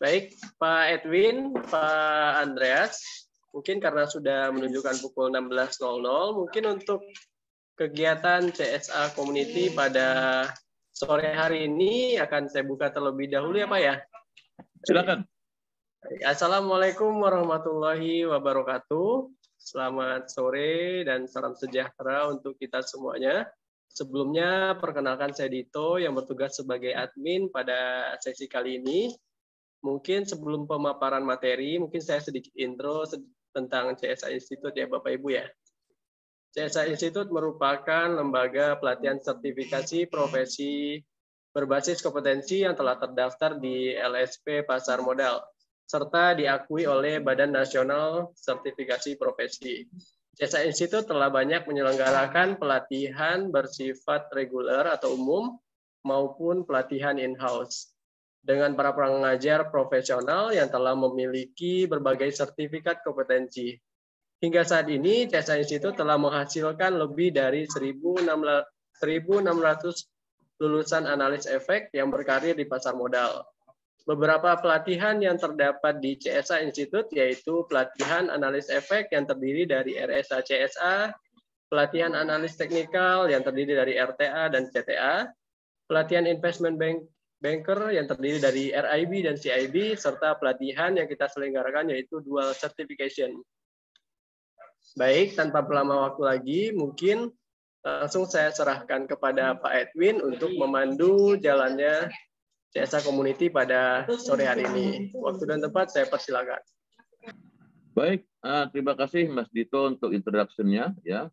Baik, Pak Edwin, Pak Andreas, mungkin karena sudah menunjukkan pukul 16.00, mungkin untuk kegiatan CSA Community pada sore hari ini akan saya buka terlebih dahulu ya Pak ya. Silakan. Assalamualaikum warahmatullahi wabarakatuh. Selamat sore dan salam sejahtera untuk kita semuanya. Sebelumnya, perkenalkan saya Dito yang bertugas sebagai admin pada sesi kali ini mungkin sebelum pemaparan materi, mungkin saya sedikit intro tentang CSI Institute ya Bapak Ibu ya. CSI Institute merupakan lembaga pelatihan sertifikasi profesi berbasis kompetensi yang telah terdaftar di LSP Pasar Modal serta diakui oleh Badan Nasional Sertifikasi Profesi. CSI Institute telah banyak menyelenggarakan pelatihan bersifat reguler atau umum maupun pelatihan in-house dengan para pengajar profesional yang telah memiliki berbagai sertifikat kompetensi. Hingga saat ini, CSA Institute telah menghasilkan lebih dari 1.600 lulusan analis efek yang berkarir di pasar modal. Beberapa pelatihan yang terdapat di CSA Institute yaitu pelatihan analis efek yang terdiri dari RSA CSA, pelatihan analis teknikal yang terdiri dari RTA dan CTA, pelatihan investment bank banker yang terdiri dari RIB dan CIB serta pelatihan yang kita selenggarakan yaitu dual certification. Baik, tanpa berlama waktu lagi, mungkin eh, langsung saya serahkan kepada Pak Edwin untuk memandu jalannya CSA Community pada sore hari ini. Waktu dan tempat saya persilakan. Baik, eh, terima kasih Mas Dito untuk introduction-nya ya.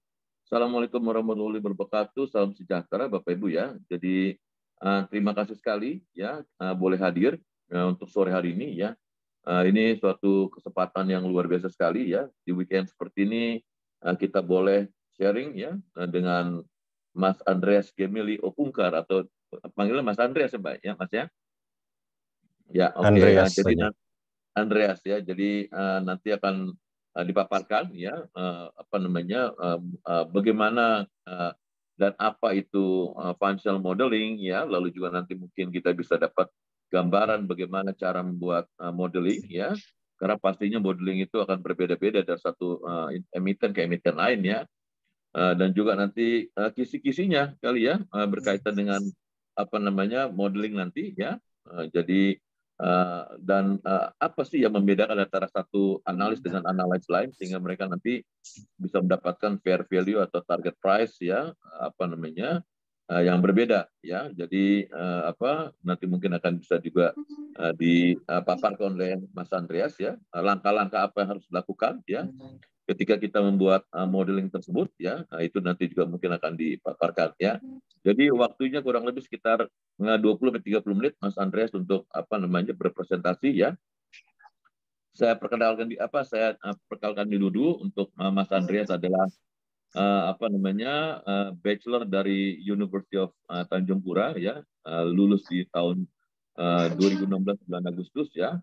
Assalamualaikum warahmatullahi wabarakatuh. Salam sejahtera Bapak Ibu ya. Jadi Eh, terima kasih sekali ya uh, boleh hadir uh, untuk sore hari ini ya. Uh, ini suatu kesempatan yang luar biasa sekali ya di weekend seperti ini uh, kita boleh sharing ya uh, dengan Mas Andreas Gemili Opungkar atau panggilnya Mas Andreas ya, ya Mas ya. Ya, oke. Okay. Andreas. Jadi ya. Andreas ya. Jadi uh, nanti akan dipaparkan ya apa namanya bagaimana dan apa itu financial eh, modeling ya lalu juga nanti mungkin kita bisa dapat gambaran bagaimana cara membuat eh, modeling ya karena pastinya modeling itu akan berbeda-beda dari satu eh, emiten ke emiten lain ya dan juga nanti kisi-kisinya kali ya berkaitan dengan apa namanya modeling nanti ya jadi Uh, dan uh, apa sih yang membedakan antara satu analis dengan analis lain sehingga mereka nanti bisa mendapatkan fair value atau target price ya apa namanya uh, yang berbeda ya jadi uh, apa nanti mungkin akan bisa juga uh, dipaparkan oleh Mas Andreas ya langkah-langkah apa yang harus dilakukan ya ketika kita membuat uh, modeling tersebut ya nah itu nanti juga mungkin akan dipaparkan ya hmm. jadi waktunya kurang lebih sekitar 20 nah, 30 menit Mas Andreas untuk apa namanya berpresentasi ya saya perkenalkan di apa saya uh, perkenalkan di dulu untuk uh, Mas Andreas adalah apa namanya bachelor dari University of uh, Tanjung Pura ya lulus di tahun uh, 2016 bulan Agustus ya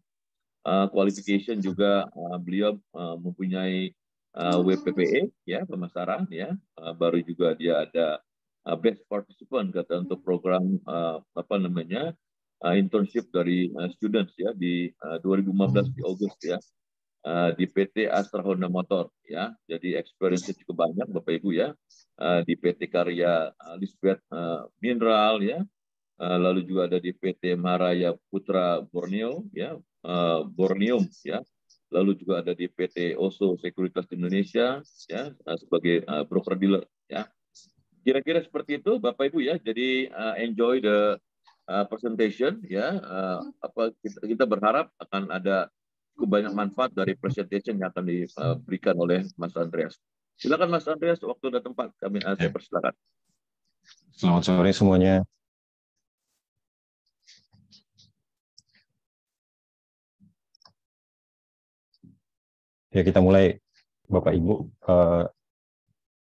uh, qualification juga uh, beliau uh, mempunyai uh, eh, WPPE ya pemasaran ya eh, baru juga dia ada eh, best participant kata untuk program apa namanya internship dari students ya di uh, 2015 di Agustus ya di PT Astra Honda Motor ya jadi experience cukup banyak Bapak Ibu ya di PT Karya uh, Mineral ya lalu juga ada di PT Maraya Putra Borneo ya Borneum ya lalu juga ada di PT Oso Sekuritas Indonesia ya eh, sebagai uh, broker dealer ya kira-kira seperti itu Bapak Ibu ya jadi uh, enjoy the uh, presentation ya uh, apa kita, kita berharap akan ada cukup banyak manfaat dari presentation yang akan diberikan oleh Mas Andreas silakan Mas Andreas waktu dan tempat kami uh, saya ya. persilakan Selamat sore semuanya Ya kita mulai Bapak Ibu. Uh,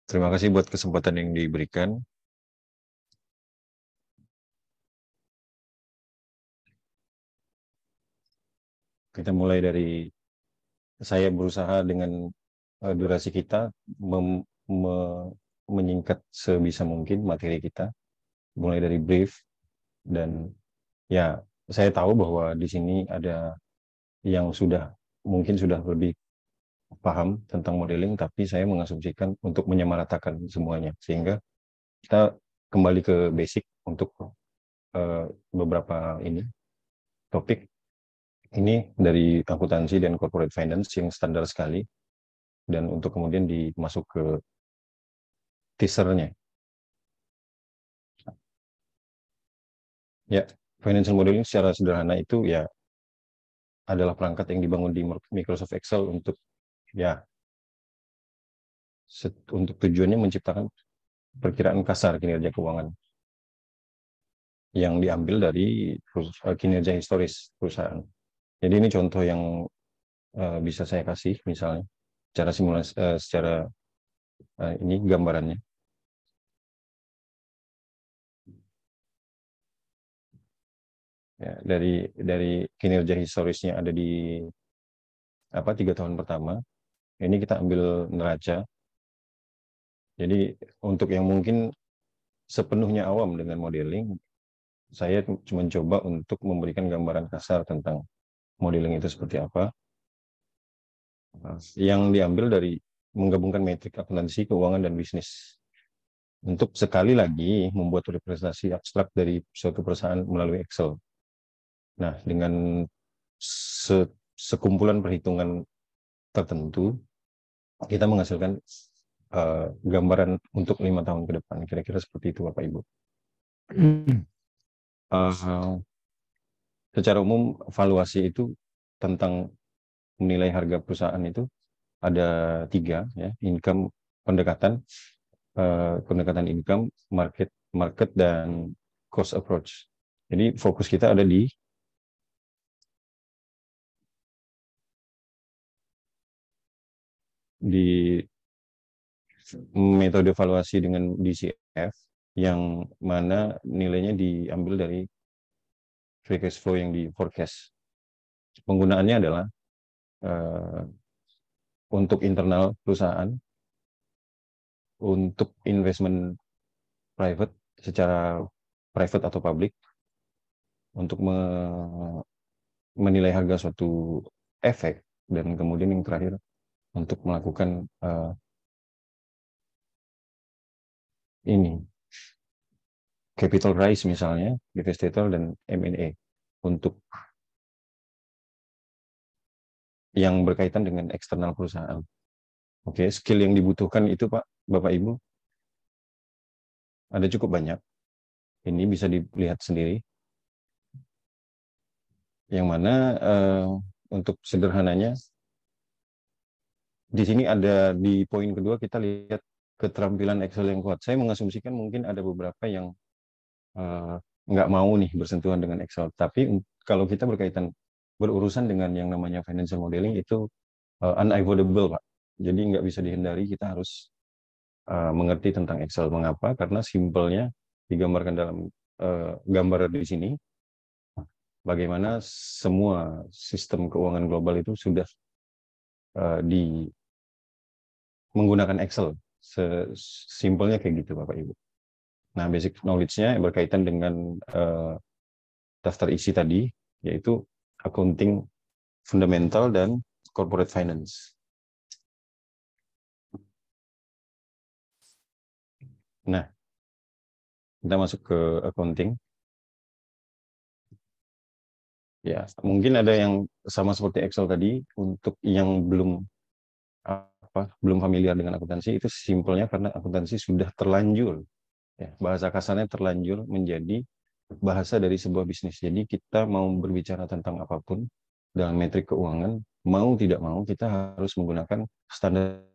terima kasih buat kesempatan yang diberikan. Kita mulai dari saya berusaha dengan uh, durasi kita mem, me, menyingkat sebisa mungkin materi kita, mulai dari brief dan ya saya tahu bahwa di sini ada yang sudah mungkin sudah lebih paham tentang modeling, tapi saya mengasumsikan untuk menyamaratakan semuanya. Sehingga kita kembali ke basic untuk uh, beberapa ini topik. Ini dari akuntansi dan corporate finance yang standar sekali. Dan untuk kemudian dimasuk ke teasernya. Ya, financial modeling secara sederhana itu ya adalah perangkat yang dibangun di Microsoft Excel untuk ya untuk tujuannya menciptakan perkiraan kasar kinerja keuangan yang diambil dari eh, kinerja historis perusahaan. Jadi ini contoh yang uh, bisa saya kasih misalnya secara simulasi uh, secara uh, ini gambarannya. Ya, dari dari kinerja historisnya ada di apa tiga tahun pertama ini kita ambil neraca. Jadi untuk yang mungkin sepenuhnya awam dengan modeling, saya cuma coba untuk memberikan gambaran kasar tentang modeling itu seperti apa. Yang diambil dari menggabungkan metrik akuntansi, keuangan, dan bisnis. Untuk sekali lagi membuat representasi abstrak dari suatu perusahaan melalui Excel. Nah, dengan se sekumpulan perhitungan tertentu kita menghasilkan uh, gambaran untuk lima tahun ke depan kira-kira seperti itu bapak ibu uh, secara umum valuasi itu tentang menilai harga perusahaan itu ada tiga ya income pendekatan uh, pendekatan income market market dan cost approach jadi fokus kita ada di di metode evaluasi dengan DCF yang mana nilainya diambil dari free cash flow yang di forecast. Penggunaannya adalah uh, untuk internal perusahaan, untuk investment private secara private atau public, untuk me menilai harga suatu efek, dan kemudian yang terakhir untuk melakukan uh, ini capital raise misalnya investor dan M&A untuk yang berkaitan dengan eksternal perusahaan. Oke, okay, skill yang dibutuhkan itu Pak, Bapak Ibu ada cukup banyak. Ini bisa dilihat sendiri. Yang mana uh, untuk sederhananya di sini ada di poin kedua kita lihat keterampilan Excel yang kuat. Saya mengasumsikan mungkin ada beberapa yang uh, nggak mau nih bersentuhan dengan Excel. Tapi kalau kita berkaitan berurusan dengan yang namanya financial modeling itu uh, unavoidable, Pak. Jadi nggak bisa dihindari, kita harus uh, mengerti tentang Excel. Mengapa? Karena simpelnya digambarkan dalam uh, gambar di sini, bagaimana semua sistem keuangan global itu sudah uh, di menggunakan Excel. Simpelnya kayak gitu Bapak Ibu. Nah, basic knowledge-nya berkaitan dengan uh, daftar isi tadi, yaitu accounting fundamental dan corporate finance. Nah, kita masuk ke accounting. Ya, mungkin ada yang sama seperti Excel tadi untuk yang belum apa belum familiar dengan akuntansi itu simpelnya karena akuntansi sudah terlanjur ya, bahasa kasarnya terlanjur menjadi bahasa dari sebuah bisnis. Jadi kita mau berbicara tentang apapun dalam metrik keuangan, mau tidak mau kita harus menggunakan standar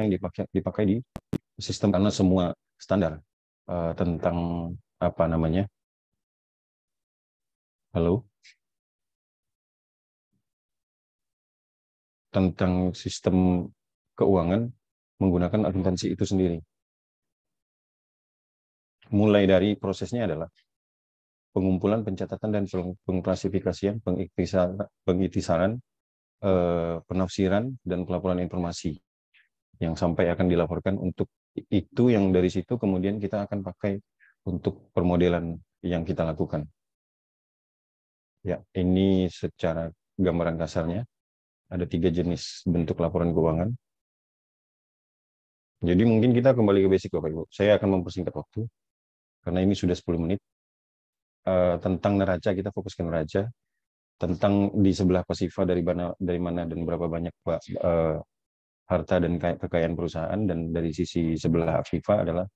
yang dipakai dipakai di sistem karena semua standar uh, tentang apa namanya? Halo. Tentang sistem keuangan menggunakan akuntansi itu sendiri. Mulai dari prosesnya adalah pengumpulan, pencatatan, dan pengklasifikasian, pengiktisaran, eh, penafsiran, dan pelaporan informasi yang sampai akan dilaporkan untuk itu yang dari situ kemudian kita akan pakai untuk permodelan yang kita lakukan. Ya, ini secara gambaran kasarnya ada tiga jenis bentuk laporan keuangan. Jadi mungkin kita kembali ke basic Bapak Ibu. Saya akan mempersingkat waktu karena ini sudah 10 menit. Eh, tentang neraca kita fokus ke neraca. Tentang di sebelah pasiva dari mana dari mana dan berapa banyak Pak eh, harta dan kekayaan perusahaan dan dari sisi sebelah FIFA adalah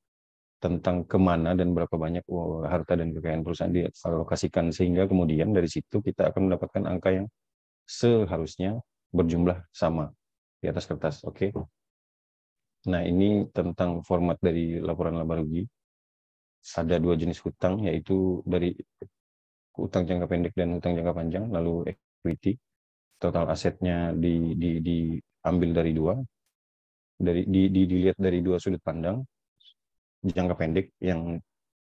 tentang kemana dan berapa banyak harta dan kekayaan perusahaan dialokasikan sehingga kemudian dari situ kita akan mendapatkan angka yang seharusnya berjumlah sama di atas kertas. Oke. Okay? Nah, ini tentang format dari laporan laba rugi. Ada dua jenis hutang yaitu dari hutang jangka pendek dan hutang jangka panjang lalu equity total asetnya di, di, diambil dari dua, dari di, di, dilihat dari dua sudut pandang, jangka pendek yang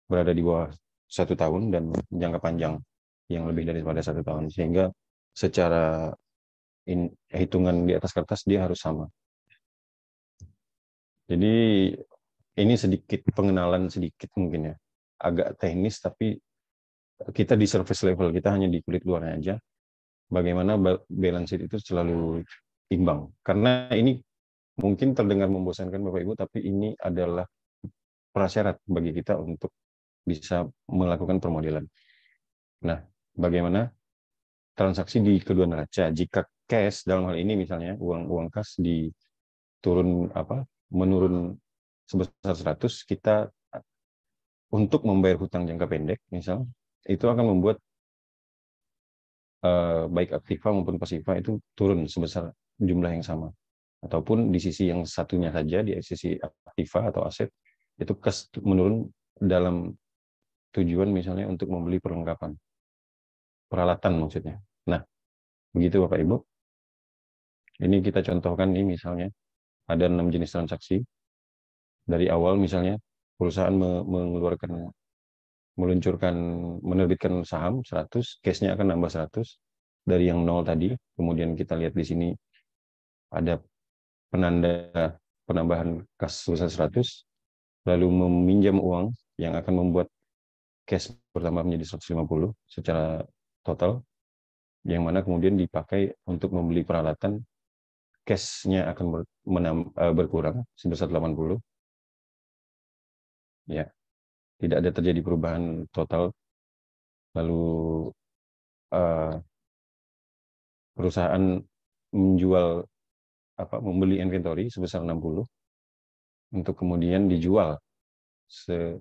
berada di bawah satu tahun dan jangka panjang yang lebih daripada satu tahun sehingga secara in, hitungan di atas kertas dia harus sama. Jadi ini sedikit pengenalan sedikit mungkin ya, agak teknis tapi kita di service level kita hanya di kulit luarnya aja bagaimana balance sheet itu selalu imbang. Karena ini mungkin terdengar membosankan Bapak Ibu, tapi ini adalah prasyarat bagi kita untuk bisa melakukan permodelan. Nah, bagaimana transaksi di kedua neraca jika cash dalam hal ini misalnya uang uang kas di turun apa menurun sebesar 100 kita untuk membayar hutang jangka pendek misal itu akan membuat Eh, baik aktiva maupun pasiva itu turun sebesar jumlah yang sama. Ataupun di sisi yang satunya saja, di sisi aktiva atau aset, itu kes menurun dalam tujuan misalnya untuk membeli perlengkapan. Peralatan maksudnya. Nah, begitu Bapak Ibu. Ini kita contohkan nih misalnya, ada enam jenis transaksi. Dari awal misalnya, perusahaan mengeluarkan meluncurkan menerbitkan saham 100, case-nya akan nambah 100 dari yang nol tadi. Kemudian kita lihat di sini ada penanda penambahan kas sebesar 100, lalu meminjam uang yang akan membuat cash bertambah menjadi 150 secara total, yang mana kemudian dipakai untuk membeli peralatan, cash-nya akan eh, berkurang sebesar 80. Ya, tidak ada terjadi perubahan total lalu uh, perusahaan menjual apa membeli inventory sebesar 60 untuk kemudian dijual se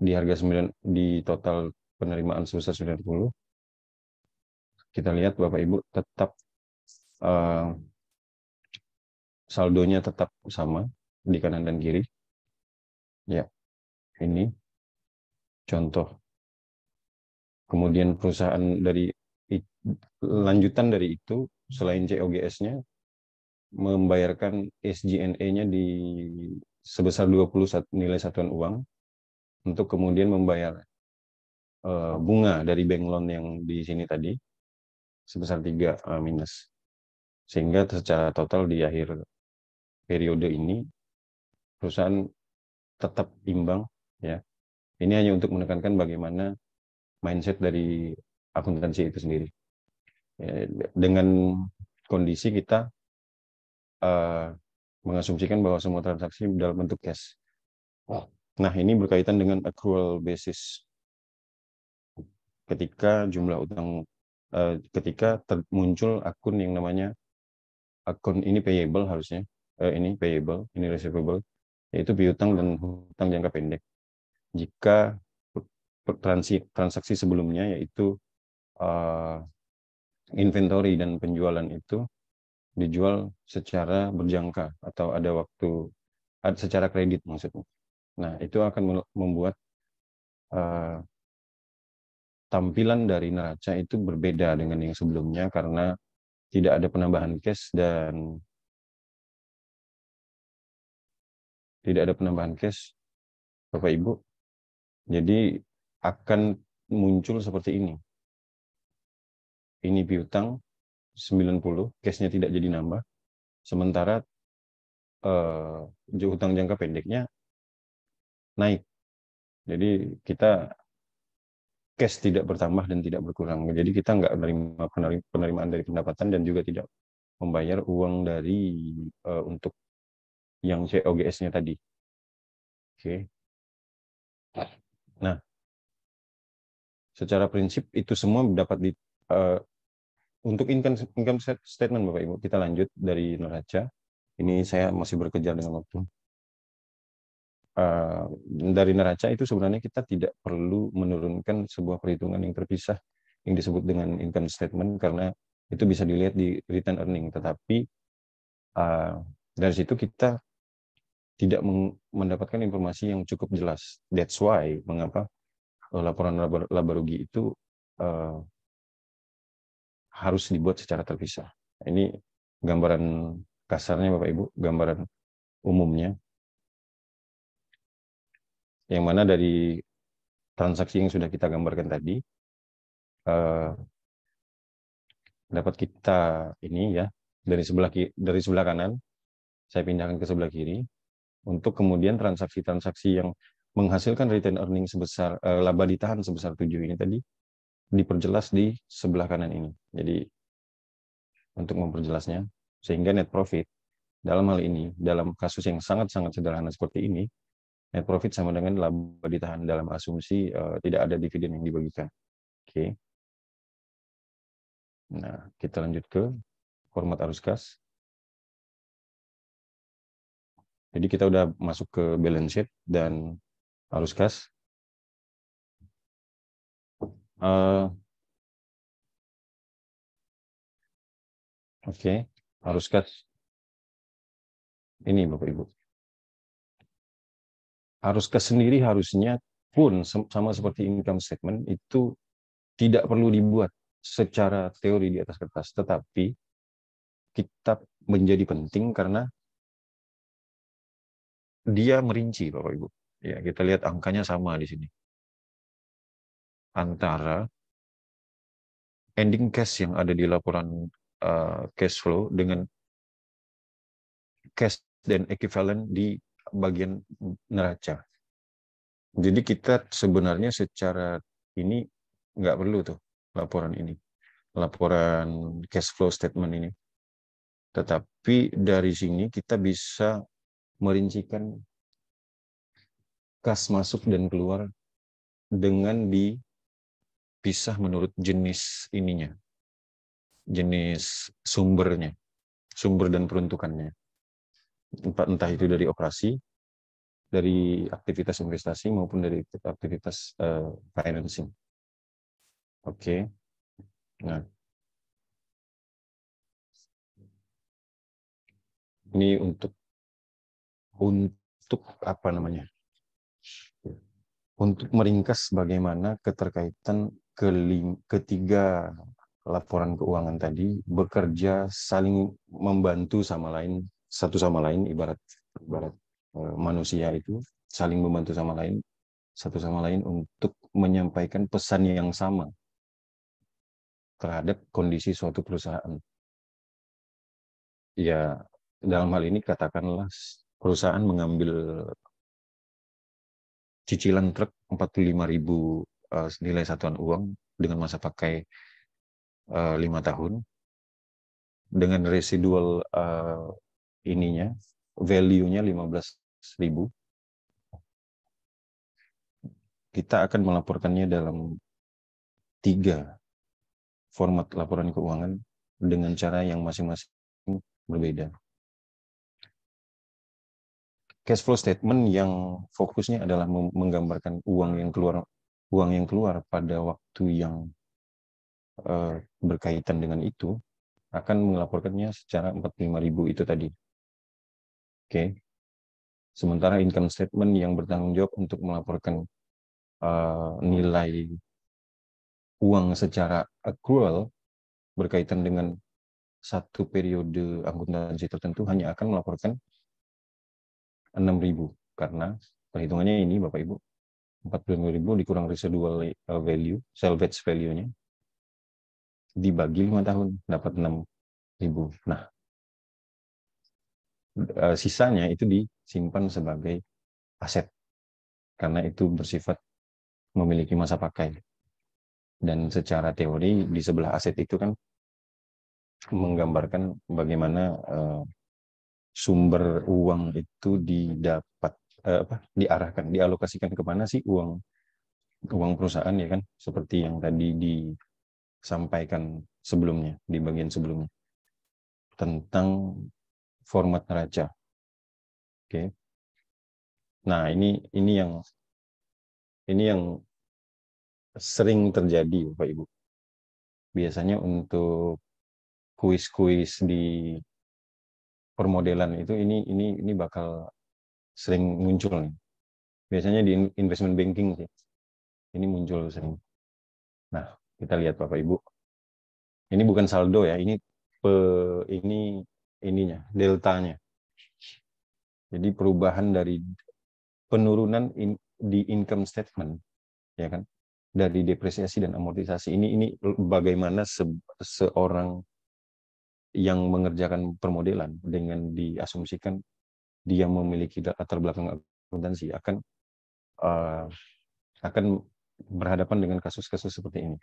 di harga 9 di total penerimaan sebesar 90 kita lihat Bapak Ibu tetap uh, saldonya tetap sama di kanan dan kiri ya ini contoh kemudian perusahaan dari lanjutan dari itu selain COGS-nya membayarkan SGNE-nya di sebesar 20 nilai satuan uang untuk kemudian membayar eh, bunga dari bank loan yang di sini tadi sebesar 3 eh, minus sehingga secara total di akhir periode ini perusahaan tetap imbang ya ini hanya untuk menekankan bagaimana mindset dari akuntansi itu sendiri ya, dengan kondisi kita uh, mengasumsikan bahwa semua transaksi dalam bentuk cash nah ini berkaitan dengan accrual basis ketika jumlah utang uh, ketika muncul akun yang namanya akun ini payable harusnya uh, ini payable ini receivable yaitu piutang dan hutang jangka pendek jika transaksi sebelumnya yaitu uh, inventory dan penjualan itu dijual secara berjangka atau ada waktu secara kredit maksudnya. Nah, itu akan membuat uh, tampilan dari neraca itu berbeda dengan yang sebelumnya karena tidak ada penambahan cash dan tidak ada penambahan cash Bapak Ibu jadi akan muncul seperti ini. Ini piutang 90, cashnya tidak jadi nambah. Sementara eh, hutang jangka pendeknya naik. Jadi kita cash tidak bertambah dan tidak berkurang. Jadi kita nggak menerima penerimaan dari pendapatan dan juga tidak membayar uang dari uh, untuk yang COGS-nya tadi. Oke. Okay. Nah, secara prinsip itu semua dapat di uh, untuk income, income statement Bapak Ibu. Kita lanjut dari neraca. Ini saya masih berkejar dengan waktu. Uh, dari neraca itu sebenarnya kita tidak perlu menurunkan sebuah perhitungan yang terpisah yang disebut dengan income statement karena itu bisa dilihat di return earning. Tetapi uh, dari situ kita tidak mendapatkan informasi yang cukup jelas. That's why mengapa eh, laporan laba, laba rugi itu uh, harus dibuat secara terpisah. Ini gambaran kasarnya Bapak Ibu, gambaran umumnya. Yang mana dari transaksi yang sudah kita gambarkan tadi uh, dapat kita ini ya dari sebelah dari sebelah kanan saya pindahkan ke sebelah kiri untuk kemudian transaksi-transaksi yang menghasilkan return earning sebesar uh, laba ditahan sebesar 7 ini tadi diperjelas di sebelah kanan ini. Jadi untuk memperjelasnya sehingga net profit dalam hal ini dalam kasus yang sangat-sangat sederhana seperti ini net profit sama dengan laba ditahan dalam asumsi uh, tidak ada dividen yang dibagikan. Oke. Okay. Nah, kita lanjut ke format arus kas. Jadi kita udah masuk ke balance sheet dan arus kas. Uh, eh, Oke, okay. arus kas. Ini Bapak Ibu. Arus kas sendiri harusnya pun sama seperti income statement itu tidak perlu dibuat secara teori di atas kertas, tetapi kita menjadi penting karena dia merinci Bapak Ibu. Ya, kita lihat angkanya sama di sini. Antara ending cash yang ada di laporan uh, cash flow dengan cash dan equivalent di bagian neraca. Jadi kita sebenarnya secara ini nggak perlu tuh laporan ini, laporan cash flow statement ini. Tetapi dari sini kita bisa merincikan kas masuk dan keluar dengan dipisah menurut jenis ininya, jenis sumbernya, sumber dan peruntukannya. Entah itu dari operasi, dari aktivitas investasi maupun dari aktivitas uh, financing. Oke. Okay. Nah. Ini untuk untuk apa namanya? Untuk meringkas bagaimana keterkaitan keling, ketiga laporan keuangan tadi bekerja saling membantu sama lain satu sama lain ibarat ibarat eh, manusia itu saling membantu sama lain satu sama lain untuk menyampaikan pesan yang sama terhadap kondisi suatu perusahaan. Ya, dalam hal ini katakanlah perusahaan mengambil cicilan truk 45 ribu uh, nilai satuan uang dengan masa pakai eh, lima uh, tahun dengan residual uh, ininya value-nya 15 ribu kita akan melaporkannya dalam tiga format laporan keuangan dengan cara yang masing-masing berbeda cash flow statement yang fokusnya adalah menggambarkan uang yang keluar uang yang keluar pada waktu yang eh, berkaitan dengan itu akan melaporkannya secara 45.000 itu tadi. Oke. Okay. Sementara income statement yang bertanggung jawab untuk melaporkan uh, nilai uang secara accrual berkaitan dengan satu periode akuntansi tertentu hanya akan melaporkan 6.000 karena perhitungannya ini Bapak Ibu 45.000 dikurang residual eh, value salvage value-nya dibagi 5 tahun dapat 6.000. Nah, eh, sisanya itu disimpan sebagai aset karena itu bersifat memiliki masa pakai. Dan secara teori di sebelah aset itu kan menggambarkan bagaimana eh, sumber uang itu didapat eh, apa diarahkan dialokasikan kemana sih uang uang perusahaan ya kan seperti yang tadi disampaikan sebelumnya di bagian sebelumnya tentang format neraca oke nah ini ini yang ini yang sering terjadi bapak ibu biasanya untuk kuis-kuis di permodelan itu ini ini ini bakal sering muncul nih. Biasanya di investment banking sih. Ini muncul sering. Nah, kita lihat Bapak Ibu. Ini bukan saldo ya, ini pe, ini ininya, deltanya. Jadi perubahan dari penurunan in, di income statement ya kan dari depresiasi dan amortisasi ini ini bagaimana se, seorang yang mengerjakan permodelan dengan diasumsikan dia memiliki latar belakang akuntansi akan uh, akan berhadapan dengan kasus-kasus seperti ini.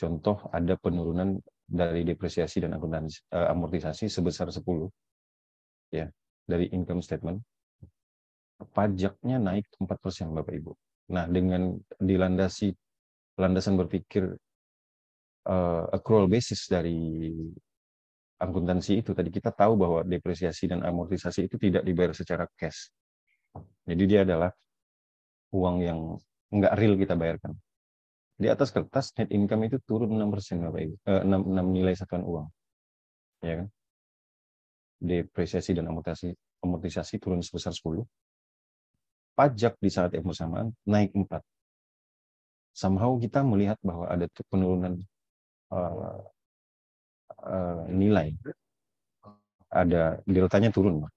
Contoh ada penurunan dari depresiasi dan akuntansi uh, amortisasi sebesar 10 ya dari income statement. Pajaknya naik 4% Bapak Ibu. Nah, dengan dilandasi landasan berpikir uh, accrual basis dari akuntansi itu tadi kita tahu bahwa depresiasi dan amortisasi itu tidak dibayar secara cash. Jadi dia adalah uang yang nggak real kita bayarkan. Di atas kertas net income itu turun 6 persen Bapak Ibu, eh, 6, 6 nilai satuan uang. Ya kan? Depresiasi dan amortisasi, amortisasi turun sebesar 10. Pajak di saat yang bersamaan naik 4. Somehow kita melihat bahwa ada penurunan eh, Eh, nilai ada deltanya turun Pak.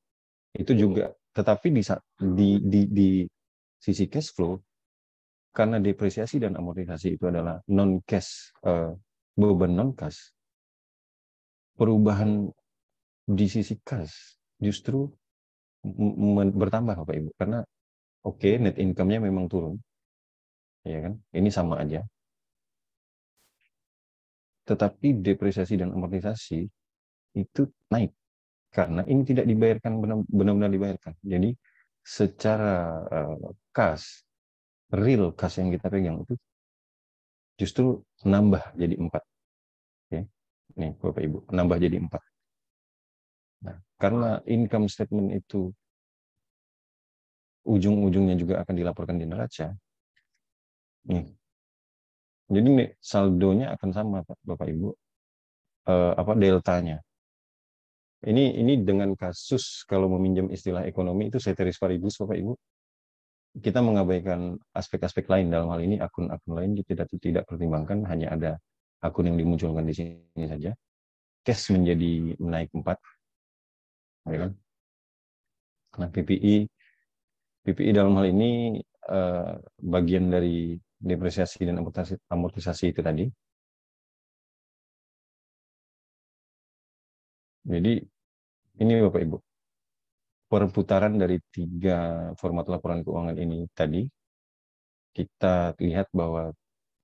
itu juga tetapi di, di di di sisi cash flow karena depresiasi dan amortisasi itu adalah non cash uh, eh, beban non cash perubahan di sisi cash justru bertambah Bapak Ibu karena oke okay, net income-nya memang turun ya kan ini sama aja tetapi depresiasi dan amortisasi itu naik karena ini tidak dibayarkan benar-benar dibayarkan. Jadi secara eh, kas real kas yang kita pegang itu justru nambah jadi empat. Oke. Ya, nih Bapak Ibu, nambah jadi empat. Nah, karena income statement itu ujung-ujungnya juga akan dilaporkan di neraca. Nih, jadi nih, saldonya akan sama Pak Bapak Ibu eh, apa deltanya. Ini ini dengan kasus kalau meminjam istilah ekonomi itu ceteris paribus Bapak Ibu kita mengabaikan aspek-aspek lain dalam hal ini akun-akun lain kita tidak tidak pertimbangkan hanya ada akun yang dimunculkan di sini saja cash menjadi menaik 4 ya kan nah PPI PPI dalam hal ini eh, bagian dari depresiasi dan amortisasi, amortisasi itu tadi. Jadi ini Bapak Ibu, perputaran dari tiga format laporan keuangan ini tadi, kita lihat bahwa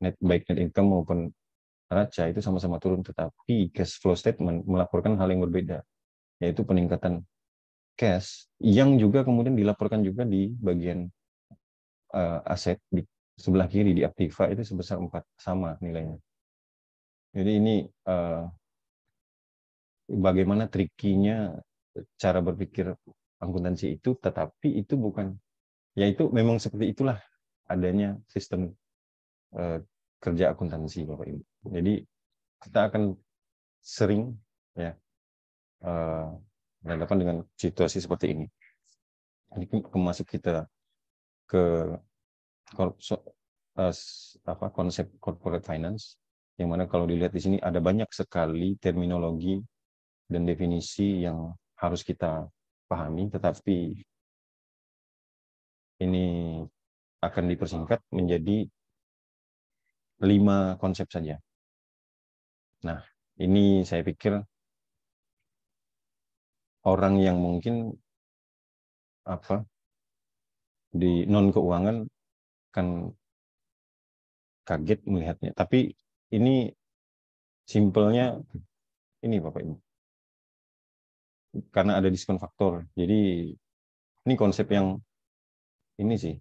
net baik net income maupun raca itu sama-sama turun, tetapi cash flow statement melaporkan hal yang berbeda, yaitu peningkatan cash yang juga kemudian dilaporkan juga di bagian uh, aset di sebelah kiri di aktiva itu sebesar 4 sama nilainya. Jadi ini uh, bagaimana trikinya cara berpikir akuntansi itu, tetapi itu bukan, yaitu memang seperti itulah adanya sistem uh, kerja akuntansi Bapak Ibu. Jadi kita akan sering ya eh, berhadapan dengan situasi seperti ini. Ini masuk kita ke apa konsep corporate finance yang mana kalau dilihat di sini ada banyak sekali terminologi dan definisi yang harus kita pahami tetapi ini akan dipersingkat menjadi lima konsep saja. Nah, ini saya pikir orang yang mungkin apa di non keuangan akan kaget melihatnya. Tapi ini simpelnya ini Bapak Ibu. Karena ada diskon faktor. Jadi ini konsep yang ini sih.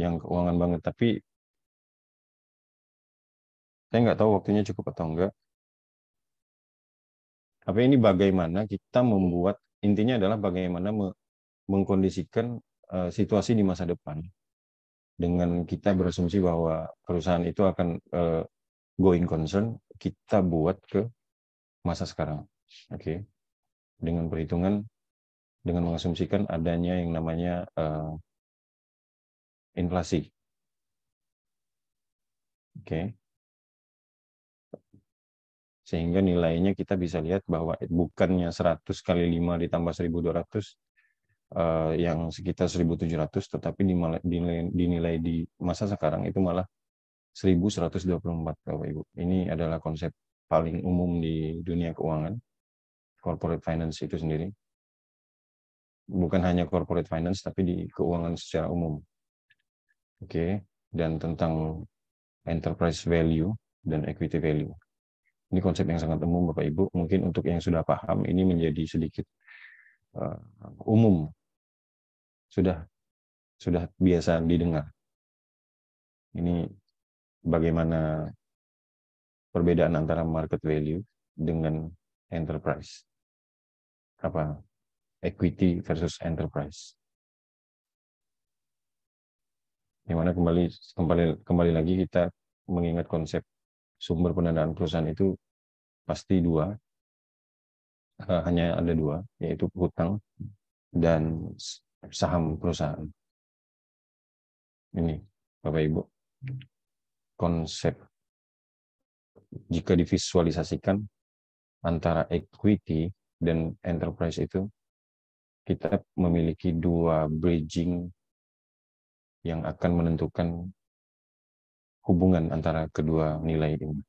Yang keuangan banget. Tapi saya nggak tahu waktunya cukup atau enggak. Tapi ini bagaimana kita membuat, intinya adalah bagaimana mengkondisikan Eh, situasi di masa depan dengan kita hmm. berasumsi bahwa perusahaan itu akan uh, eh, going concern kita buat ke masa sekarang. Oke. Okay. Dengan perhitungan dengan mengasumsikan adanya yang namanya uh, inflasi. Oke. Okay. Sehingga nilainya kita bisa lihat bahwa bukannya 100 kali 5 ditambah 1200 Eh, yang sekitar 1.700 tetapi dinilai, dinilai di masa sekarang itu malah 1.124 Bapak Ibu. Ini adalah konsep paling umum di dunia keuangan, corporate finance itu sendiri. Bukan hanya corporate finance, tapi di keuangan secara umum. Oke, okay. dan tentang enterprise value dan equity value. Ini konsep yang sangat umum Bapak Ibu. Mungkin untuk yang sudah paham, ini menjadi sedikit eh, umum sudah sudah biasa didengar. Ini bagaimana perbedaan antara market value dengan enterprise. Apa equity versus enterprise. Di kembali kembali kembali lagi kita mengingat konsep sumber pendanaan perusahaan itu pasti dua eh, hanya ada dua yaitu hutang dan saham perusahaan. Ini, Bapak Ibu, konsep jika divisualisasikan antara equity dan enterprise itu kita memiliki dua bridging yang akan menentukan hubungan antara kedua nilai ini.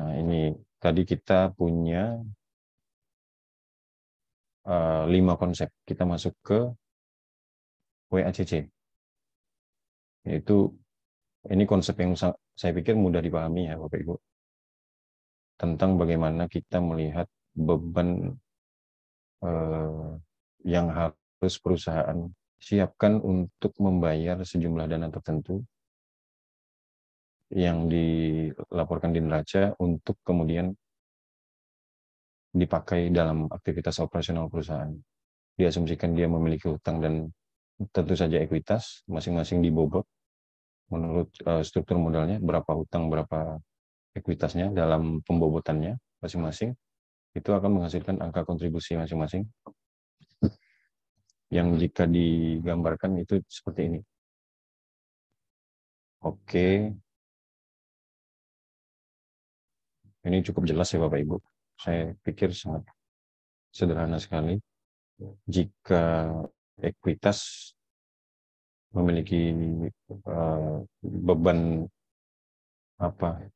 Nah, ini tadi kita punya Eh, lima konsep kita masuk ke WACC yaitu ini konsep yang saya pikir mudah dipahami ya Bapak Ibu tentang bagaimana kita melihat beban eh, yang harus perusahaan siapkan untuk membayar sejumlah dana tertentu yang dilaporkan di neraca untuk kemudian dipakai dalam aktivitas operasional perusahaan. Diasumsikan dia memiliki hutang dan tentu saja ekuitas, masing-masing dibobot menurut eh, struktur modalnya, berapa hutang, berapa ekuitasnya dalam pembobotannya masing-masing, itu akan menghasilkan angka kontribusi masing-masing. Yang jika digambarkan itu seperti ini. Oke. Ini cukup jelas ya Bapak Ibu saya iya. pikir sangat sederhana sekali. Iya. Jika ekuitas memiliki uh, beban apa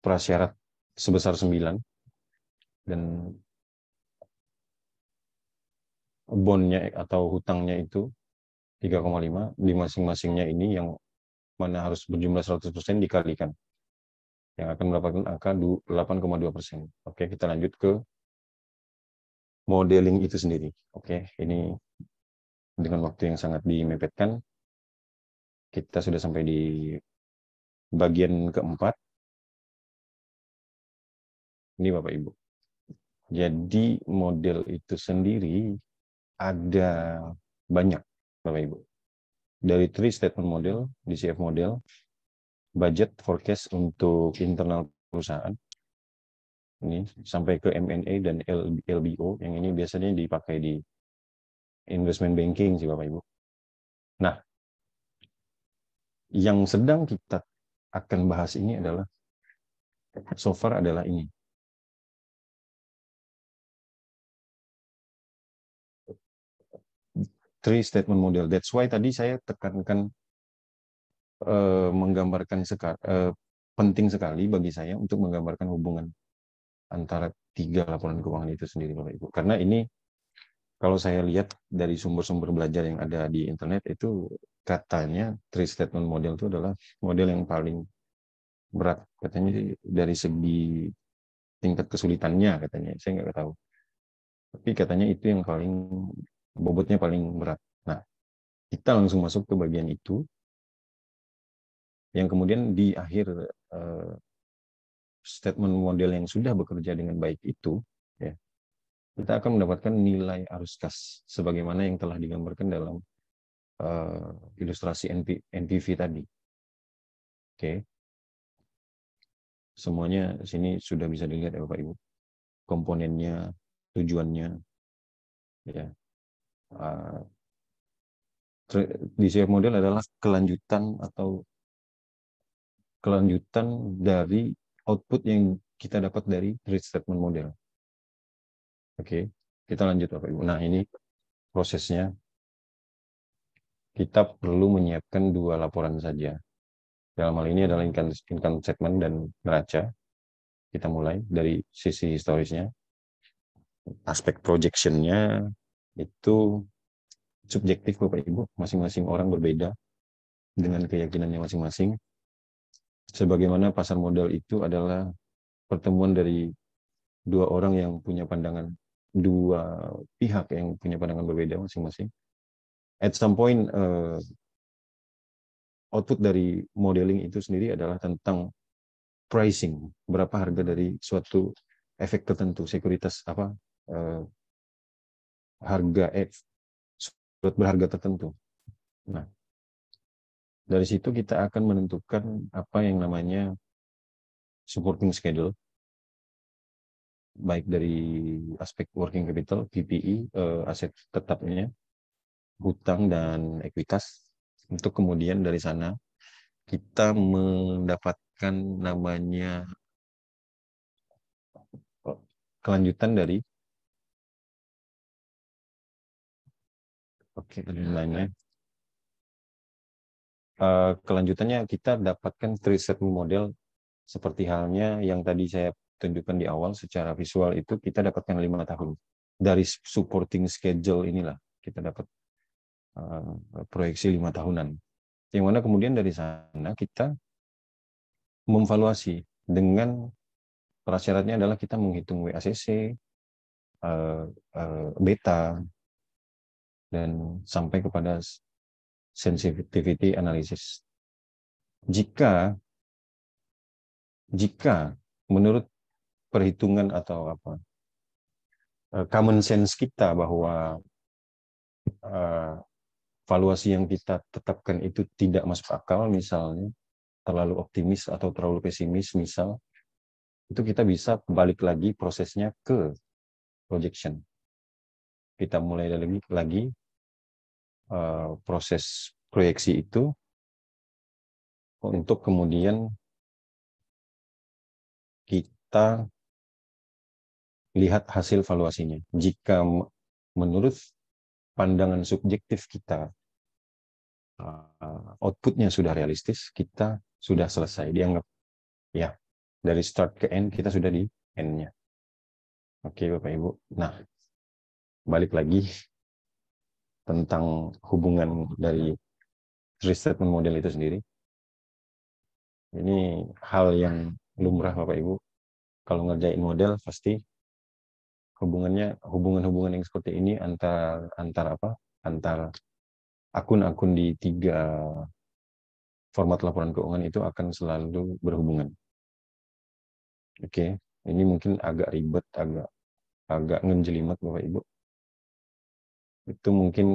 prasyarat sebesar 9 dan bonnya atau hutangnya itu 3,5 di masing-masingnya ini yang mana harus berjumlah 100% dikalikan yang akan mendapatkan angka 8,2 persen. Oke, kita lanjut ke modeling itu sendiri. Oke, ini dengan waktu yang sangat dimepetkan, kita sudah sampai di bagian keempat. Ini Bapak Ibu. Jadi model itu sendiri ada banyak Bapak Ibu. Dari three statement model, DCF model, budget forecast untuk internal perusahaan ini sampai ke M&A dan LBO yang ini biasanya dipakai di investment banking sih Bapak Ibu. Nah, yang sedang kita akan bahas ini adalah so far adalah ini. Three statement model. That's why tadi saya tekankan eh, menggambarkan seka, eh, penting sekali bagi saya untuk menggambarkan hubungan antara tiga laporan keuangan itu sendiri Bapak Ibu. Karena ini kalau saya lihat dari sumber-sumber belajar yang ada di internet itu katanya three statement model itu adalah model yang paling berat katanya dari segi tingkat kesulitannya katanya saya nggak tahu tapi katanya itu yang paling bobotnya paling berat nah kita langsung masuk ke bagian itu yang kemudian di akhir uh, statement model yang sudah bekerja dengan baik itu, ya, kita akan mendapatkan nilai arus kas sebagaimana yang telah digambarkan dalam uh, ilustrasi NP, NPV tadi. Oke, okay. semuanya sini sudah bisa dilihat ya Bapak Ibu, komponennya, tujuannya, ya. Uh, di model adalah kelanjutan atau kelanjutan dari output yang kita dapat dari restatement model. Oke, kita lanjut Bapak Ibu. Nah, ini prosesnya. Kita perlu menyiapkan dua laporan saja. Dalam hal ini adalah income statement dan neraca. Kita mulai dari sisi historisnya. Aspek projection-nya itu subjektif Bapak Ibu, masing-masing orang berbeda dengan keyakinannya masing-masing sebagaimana pasar modal itu adalah pertemuan dari dua orang yang punya pandangan dua pihak yang punya pandangan berbeda masing-masing at some point uh, output dari modeling itu sendiri adalah tentang pricing berapa harga dari suatu efek tertentu sekuritas apa uh, harga F surat berharga tertentu nah dari situ kita akan menentukan apa yang namanya supporting schedule, baik dari aspek working capital, PPE, uh, eh, aset tetapnya, hutang dan ekuitas. Untuk kemudian dari sana kita mendapatkan namanya eh, kelanjutan dari Oke, okay, Eh, kelanjutannya kita dapatkan preset model seperti halnya yang tadi saya tunjukkan di awal secara visual itu kita dapatkan lima tahun dari supporting schedule inilah kita dapat uh, proyeksi lima tahunan yang mana kemudian dari sana kita memvaluasi dengan prasyaratnya adalah kita menghitung WACC eh, beta dan sampai kepada sensitivity analysis. Jika jika menurut perhitungan atau apa eh, common sense kita bahwa uh, valuasi yang kita tetapkan itu tidak masuk akal misalnya terlalu optimis atau terlalu pesimis misal itu kita bisa balik lagi prosesnya ke projection kita mulai lagi lagi Eh, proses proyeksi itu untuk kemudian kita lihat hasil valuasinya. Jika menurut pandangan subjektif kita eh, outputnya sudah realistis, kita sudah selesai dianggap ya dari start ke end kita sudah di end-nya. Oke Bapak Ibu. Nah balik lagi tentang hubungan dari riset model itu sendiri. Ini hal yang lumrah Bapak Ibu. Kalau ngerjain model pasti hubungannya hubungan-hubungan yang seperti ini antar antar apa? Antar akun-akun di tiga format laporan keuangan itu akan selalu berhubungan. Oke, ini mungkin agak ribet, agak agak ngejelimet Bapak Ibu itu mungkin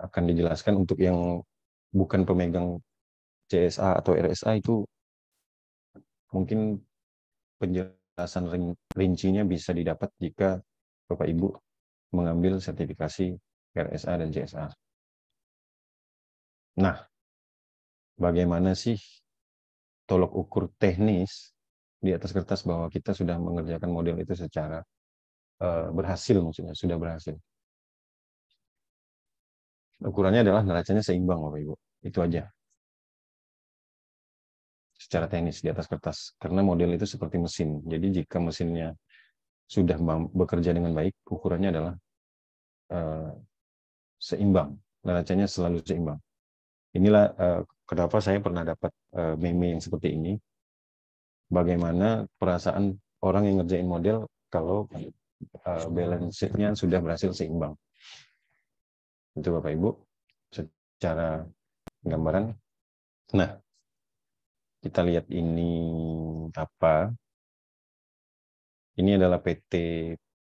akan dijelaskan untuk yang bukan pemegang CSA atau RSA itu mungkin penjelasan rincinya bisa didapat jika Bapak Ibu mengambil sertifikasi RSA dan CSA. Nah, bagaimana sih tolok ukur teknis di atas kertas bahwa kita sudah mengerjakan model itu secara eh, berhasil maksudnya, sudah berhasil. Ukurannya adalah neracanya seimbang, Bapak Ibu. Itu aja. Secara teknis di atas kertas. Karena model itu seperti mesin. Jadi jika mesinnya sudah bekerja dengan baik, ukurannya adalah uh, seimbang. Neracanya selalu seimbang. Inilah uh, kenapa saya pernah dapat uh, meme yang seperti ini. Bagaimana perasaan orang yang ngerjain model kalau uh, balance nya sudah berhasil seimbang itu Bapak Ibu secara gambaran. Nah, kita lihat ini apa. Ini adalah PT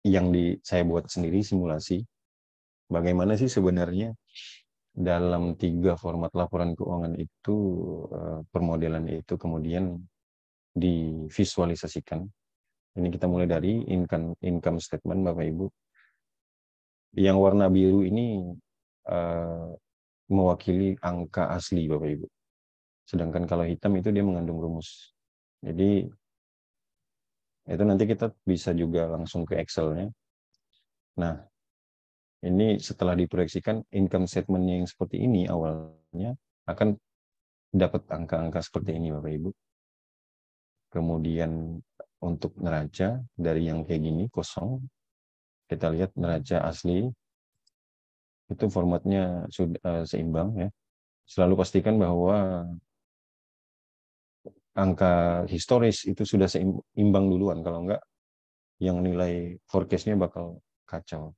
yang di, saya buat sendiri simulasi. Bagaimana sih sebenarnya dalam tiga format laporan keuangan itu eh, permodelan itu kemudian divisualisasikan. Ini kita mulai dari income income statement Bapak Ibu. Yang warna biru ini Eh, mewakili angka asli Bapak Ibu. Sedangkan kalau hitam itu dia mengandung rumus. Jadi itu nanti kita bisa juga langsung ke Excel-nya. Nah, ini setelah diproyeksikan income statement yang seperti ini awalnya akan dapat angka-angka seperti ini Bapak Ibu. Kemudian untuk neraca dari yang kayak gini kosong kita lihat neraca asli itu formatnya sudah eh, seimbang ya. Selalu pastikan bahwa angka historis itu sudah seimbang duluan kalau enggak yang nilai forecastnya bakal kacau.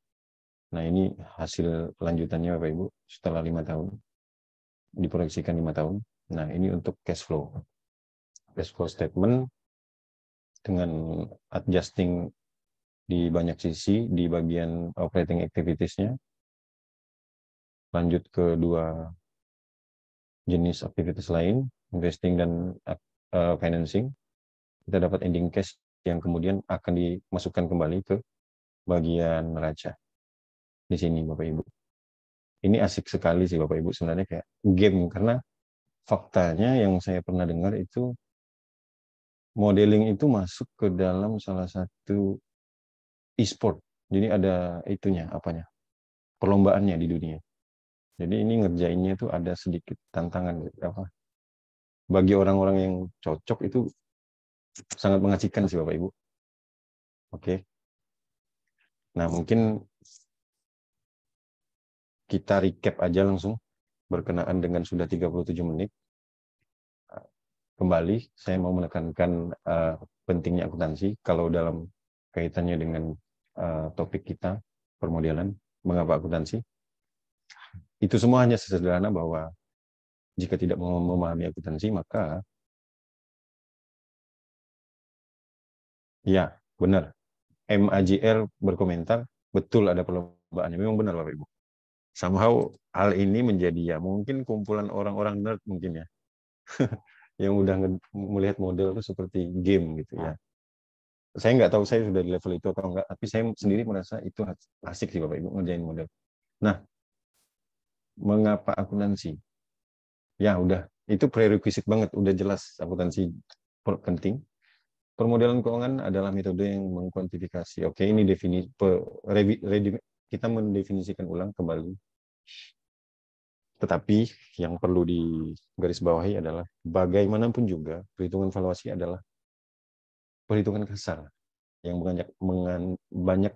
Nah ini hasil lanjutannya Bapak Ibu setelah lima tahun diproyeksikan lima tahun. Nah ini untuk cash flow, cash flow statement dengan adjusting di banyak sisi di bagian operating activities-nya lanjut ke dua jenis aktivitas lain, investing dan eh, financing, kita dapat ending cash yang kemudian akan dimasukkan kembali ke bagian neraca. Di sini Bapak Ibu. Ini asik sekali sih Bapak Ibu sebenarnya kayak game karena faktanya yang saya pernah dengar itu modeling itu masuk ke dalam salah satu e-sport. Jadi ada itunya apanya? perlombaannya di dunia. Jadi ini ngerjainnya itu ada sedikit tantangan apa? Bagi orang-orang yang cocok itu sangat mengasihkan sih Bapak Ibu. Oke. Nah, mungkin kita recap aja langsung berkenaan dengan sudah 37 menit. Kembali saya mau menekankan uh, pentingnya akuntansi kalau dalam kaitannya dengan uh, topik kita permodalan mengapa akuntansi itu semua hanya sesederhana bahwa jika tidak memahami akuntansi, maka ya, benar. MAJR berkomentar, betul ada perlombaannya. Memang benar Bapak Ibu. Somehow hal ini menjadi ya mungkin kumpulan orang-orang nerd mungkin ya. yang udah melihat model itu seperti game gitu ya. Saya nggak tahu saya sudah di level itu atau enggak, tapi saya sendiri merasa itu asik sih Bapak Ibu ngerjain model. Nah, mengapa akuntansi? Ya, udah. Itu prerequisite banget, udah jelas akuntansi penting. Permodelan keuangan adalah metode yang mengkuantifikasi. Oke, ini definisi kita mendefinisikan ulang kembali. Tetapi yang perlu digarisbawahi adalah bagaimanapun juga perhitungan valuasi adalah perhitungan kasar yang banyak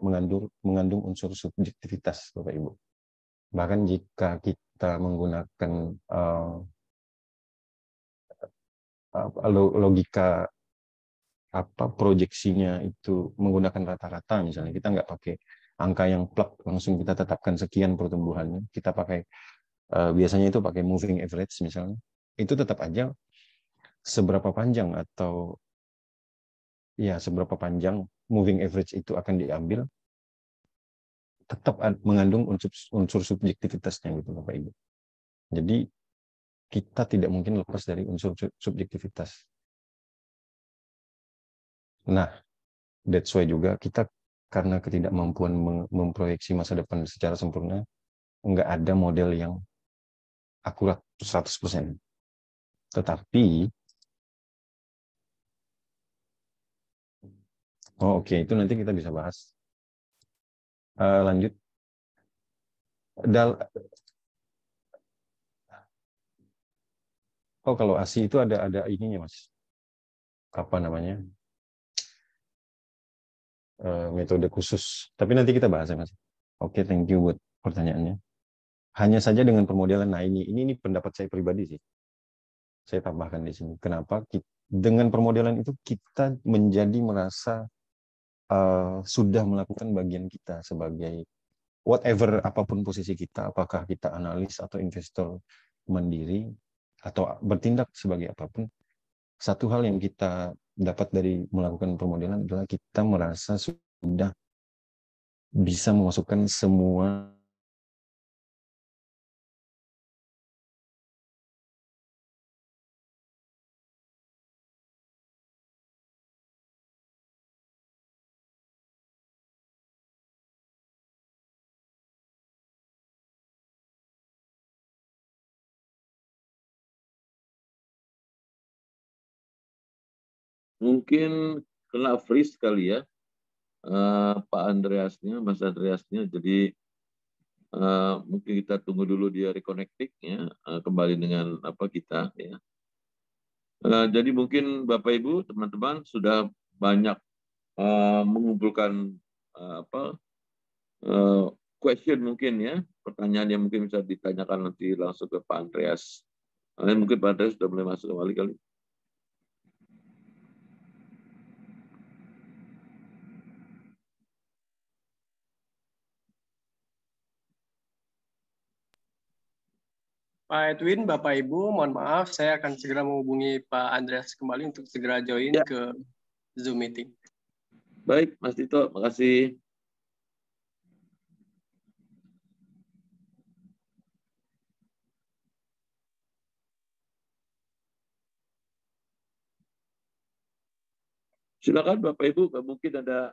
mengandung, mengandung unsur subjektivitas Bapak Ibu. Bahkan jika kita menggunakan uh, logika apa proyeksinya itu menggunakan rata-rata misalnya kita nggak pakai angka yang plak langsung kita tetapkan sekian pertumbuhannya kita pakai uh, biasanya itu pakai moving average misalnya itu tetap aja seberapa panjang atau ya seberapa panjang moving average itu akan diambil tetap mengandung unsur, unsur subjektivitasnya gitu Bapak Ibu. Jadi kita tidak mungkin lepas dari unsur subjektivitas. Nah, that's why juga kita karena ketidakmampuan memproyeksi masa depan secara sempurna, nggak ada model yang akurat 100%. Tetapi Oh, oke, okay. itu nanti kita bisa bahas uh, lanjut Dal oh kalau asi itu ada ada ininya mas apa namanya uh, metode khusus tapi nanti kita bahas ya mas oke okay, thank you buat pertanyaannya hanya saja dengan permodelan nah ini ini ini pendapat saya pribadi sih saya tambahkan di sini kenapa dengan permodelan itu kita menjadi merasa Eh, sudah melakukan bagian kita sebagai whatever apapun posisi kita, apakah kita analis atau investor mandiri atau bertindak sebagai apapun, satu hal yang kita dapat dari melakukan permodelan adalah kita merasa sudah bisa memasukkan semua Mungkin kena freeze kali ya uh, Pak Andreasnya, Mas Andreasnya. Jadi uh, mungkin kita tunggu dulu dia reconnecting ya uh, kembali dengan apa kita ya. Uh, jadi mungkin Bapak Ibu teman-teman sudah banyak uh, mengumpulkan uh, apa uh, question mungkin ya pertanyaan yang mungkin bisa ditanyakan nanti langsung ke Pak Andreas. mungkin Pak Andreas sudah mulai masuk kembali kali. Pak Edwin, Bapak Ibu, mohon maaf, saya akan segera menghubungi Pak Andreas kembali untuk segera join ya. ke Zoom meeting. Baik, Mas Tito, makasih. Silakan Bapak Ibu, mungkin ada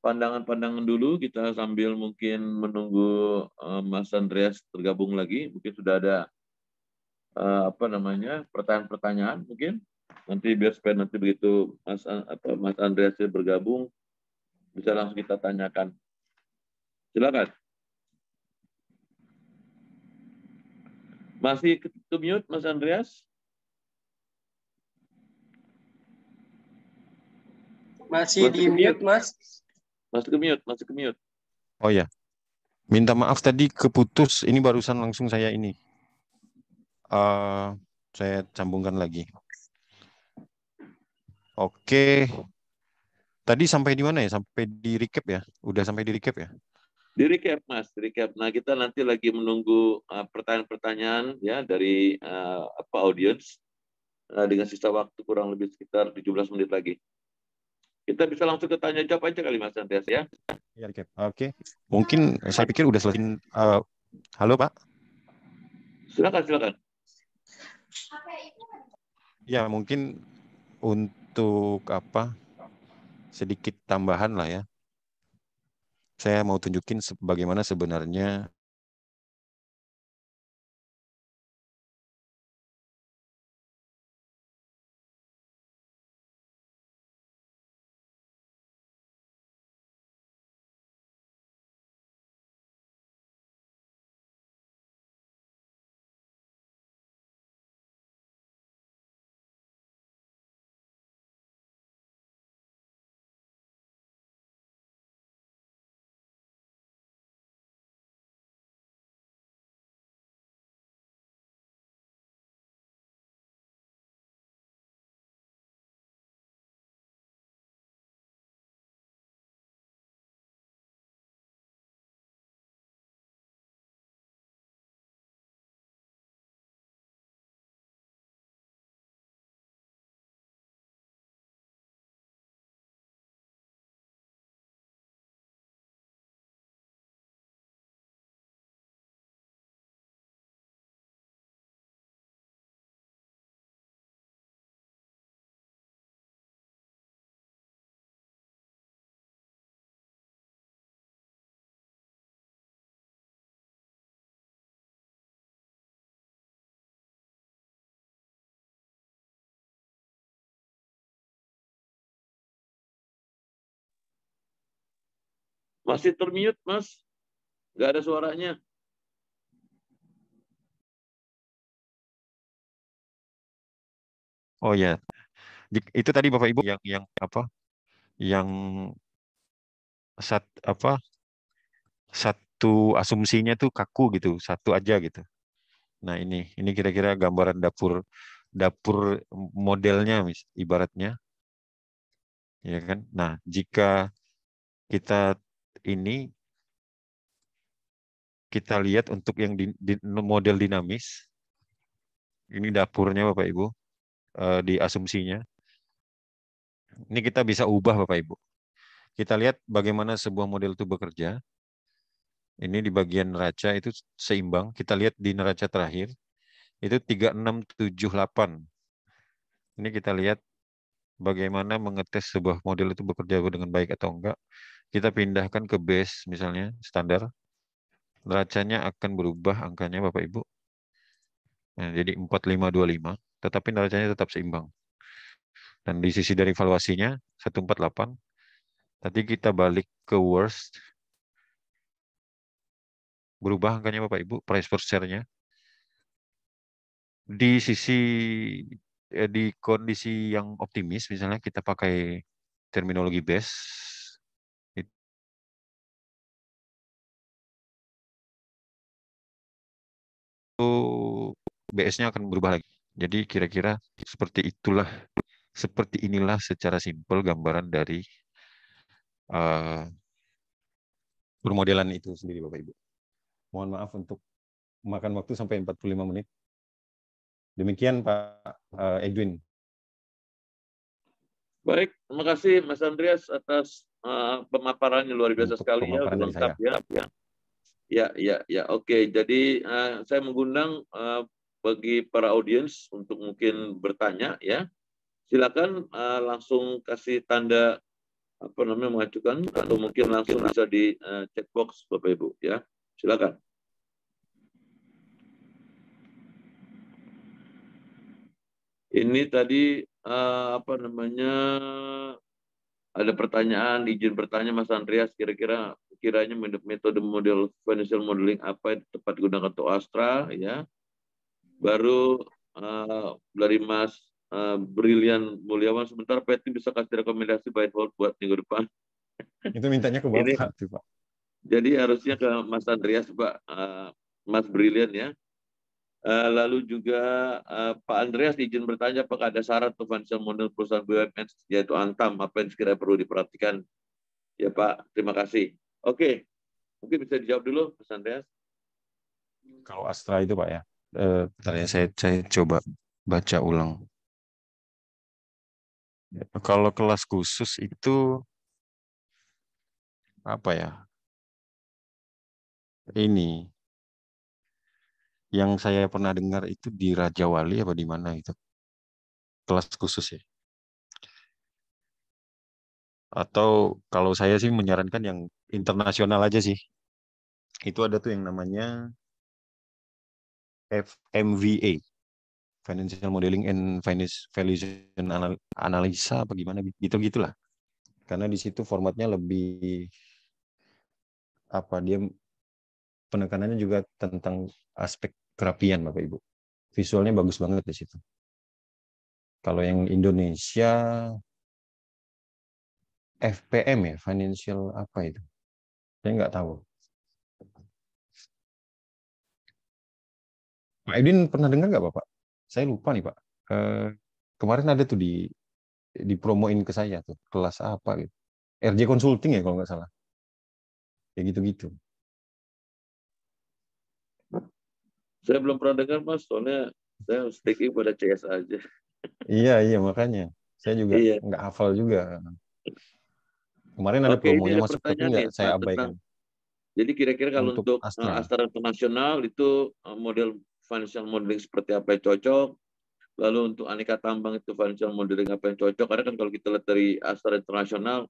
pandangan-pandangan dulu kita sambil mungkin menunggu eh, Mas Andreas tergabung lagi mungkin sudah ada eh, apa namanya pertanyaan-pertanyaan mungkin nanti biar supaya nanti begitu Mas apa Mas Andreas bergabung bisa langsung kita tanyakan silakan masih to mute Mas Andreas masih, masih di mute Mas Masuk ke mute, masih ke mute. Oh ya. Minta maaf tadi keputus, ini barusan langsung saya ini. Uh, saya sambungkan lagi. Oke. Tadi sampai di mana ya? Sampai di recap ya? Udah sampai di recap ya? Di recap Mas, di recap. Nah, kita nanti lagi menunggu eh, pertanyaan-pertanyaan uh, ya dari uh, apa audience uh, dengan sisa waktu kurang lebih sekitar 17 menit lagi. Kita bisa langsung ke tanya jawab aja kali Mas Andreas ya. Iya, Oke. Okay. Mungkin saya pikir udah selesai. Uh, halo Pak. Silakan, silakan. Ya, mungkin untuk apa sedikit tambahan lah ya. Saya mau tunjukin bagaimana sebenarnya Masih termute, Mas. Nggak ada suaranya. Oh ya. Itu tadi Bapak Ibu yang yang apa? Yang sat apa? Satu asumsinya tuh kaku gitu, satu aja gitu. Nah, ini ini kira-kira gambaran dapur dapur modelnya ibaratnya. Ya kan? Nah, jika kita ini kita lihat untuk yang di, di, model dinamis. Ini dapurnya Bapak Ibu eh, di asumsinya. Ini kita bisa ubah Bapak Ibu. Kita lihat bagaimana sebuah model itu bekerja. Ini di bagian neraca itu seimbang. Kita lihat di neraca terakhir itu 3678. Ini kita lihat bagaimana mengetes sebuah model itu bekerja dengan baik atau enggak kita pindahkan ke base misalnya standar, neracanya akan berubah angkanya Bapak Ibu. Nah, jadi 4525, tetapi neracanya tetap seimbang. Dan di sisi dari valuasinya 148. Tadi kita balik ke worst. Berubah angkanya Bapak Ibu, price per share-nya. Di sisi eh, di kondisi yang optimis misalnya kita pakai terminologi base BS-nya akan berubah lagi. Jadi kira-kira seperti itulah, seperti inilah secara simpel gambaran dari uh, permodelan itu sendiri Bapak Ibu. Mohon maaf untuk makan waktu sampai 45 menit. Demikian Pak uh, Edwin. Baik, terima kasih Mas Andreas atas uh, pemaparannya luar biasa untuk sekali ya, lengkap ya. ya. Ya, ya, ya. Oke, jadi uh, saya mengundang uh, bagi para audiens untuk mungkin bertanya ya. Silakan uh, langsung kasih tanda apa namanya mengajukan atau mungkin langsung bisa di uh, chat box Bapak Ibu ya. Silakan. Ini tadi uh, apa namanya ada pertanyaan izin bertanya Mas Andreas kira-kira kiranya metode model financial modeling apa yang tepat digunakan untuk Astra ya. Baru uh, dari Mas uh, Brilian Mulyawan sebentar Peti bisa kasih rekomendasi buy hold buat minggu depan. Itu mintanya ke Bapak, Ini, Pak. Jadi harusnya ke Mas Andreas, Pak. Uh, Mas Brilian ya. lalu juga Pak Andreas izin bertanya apakah ada syarat untuk financial model perusahaan BUMN yaitu Antam apa yang sekiranya perlu diperhatikan ya Pak terima kasih Oke, mungkin bisa dijawab dulu, Mas Andreas. Kalau Astra itu, Pak ya. Pertanyaan eh, bentar ya, saya, saya coba baca ulang. Kalau kelas khusus itu apa ya? Ini yang saya pernah dengar itu di Raja Wali apa di mana itu? Kelas khusus ya atau kalau saya sih menyarankan yang internasional aja sih itu ada tuh yang namanya FMVA Financial Modeling and Finance Valuation Analisa apa gimana gitu gitulah karena di situ formatnya lebih apa dia penekanannya juga tentang aspek kerapian Bapak Ibu visualnya bagus banget di situ kalau yang Indonesia FPM ya, financial apa itu? Saya nggak tahu. Pak Edwin pernah dengar nggak Bapak? Saya lupa nih Pak. Eh, kemarin ada tuh di dipromoin ke saya tuh kelas apa gitu. RJ Consulting ya kalau nggak salah. Ya gitu-gitu. Saya belum pernah dengar Mas, soalnya saya sticking pada CS aja. iya, iya makanya. Saya juga iya. nggak hafal juga. Kemarin ada Oke, promonya masuk tapi nggak saya tentang, Jadi kira-kira kalau untuk, untuk Astra. Eh, Astra internasional itu eh, model financial modeling seperti apa yang cocok. Lalu untuk aneka tambang itu financial modeling apa yang cocok. Karena kan kalau kita lihat dari Astra internasional,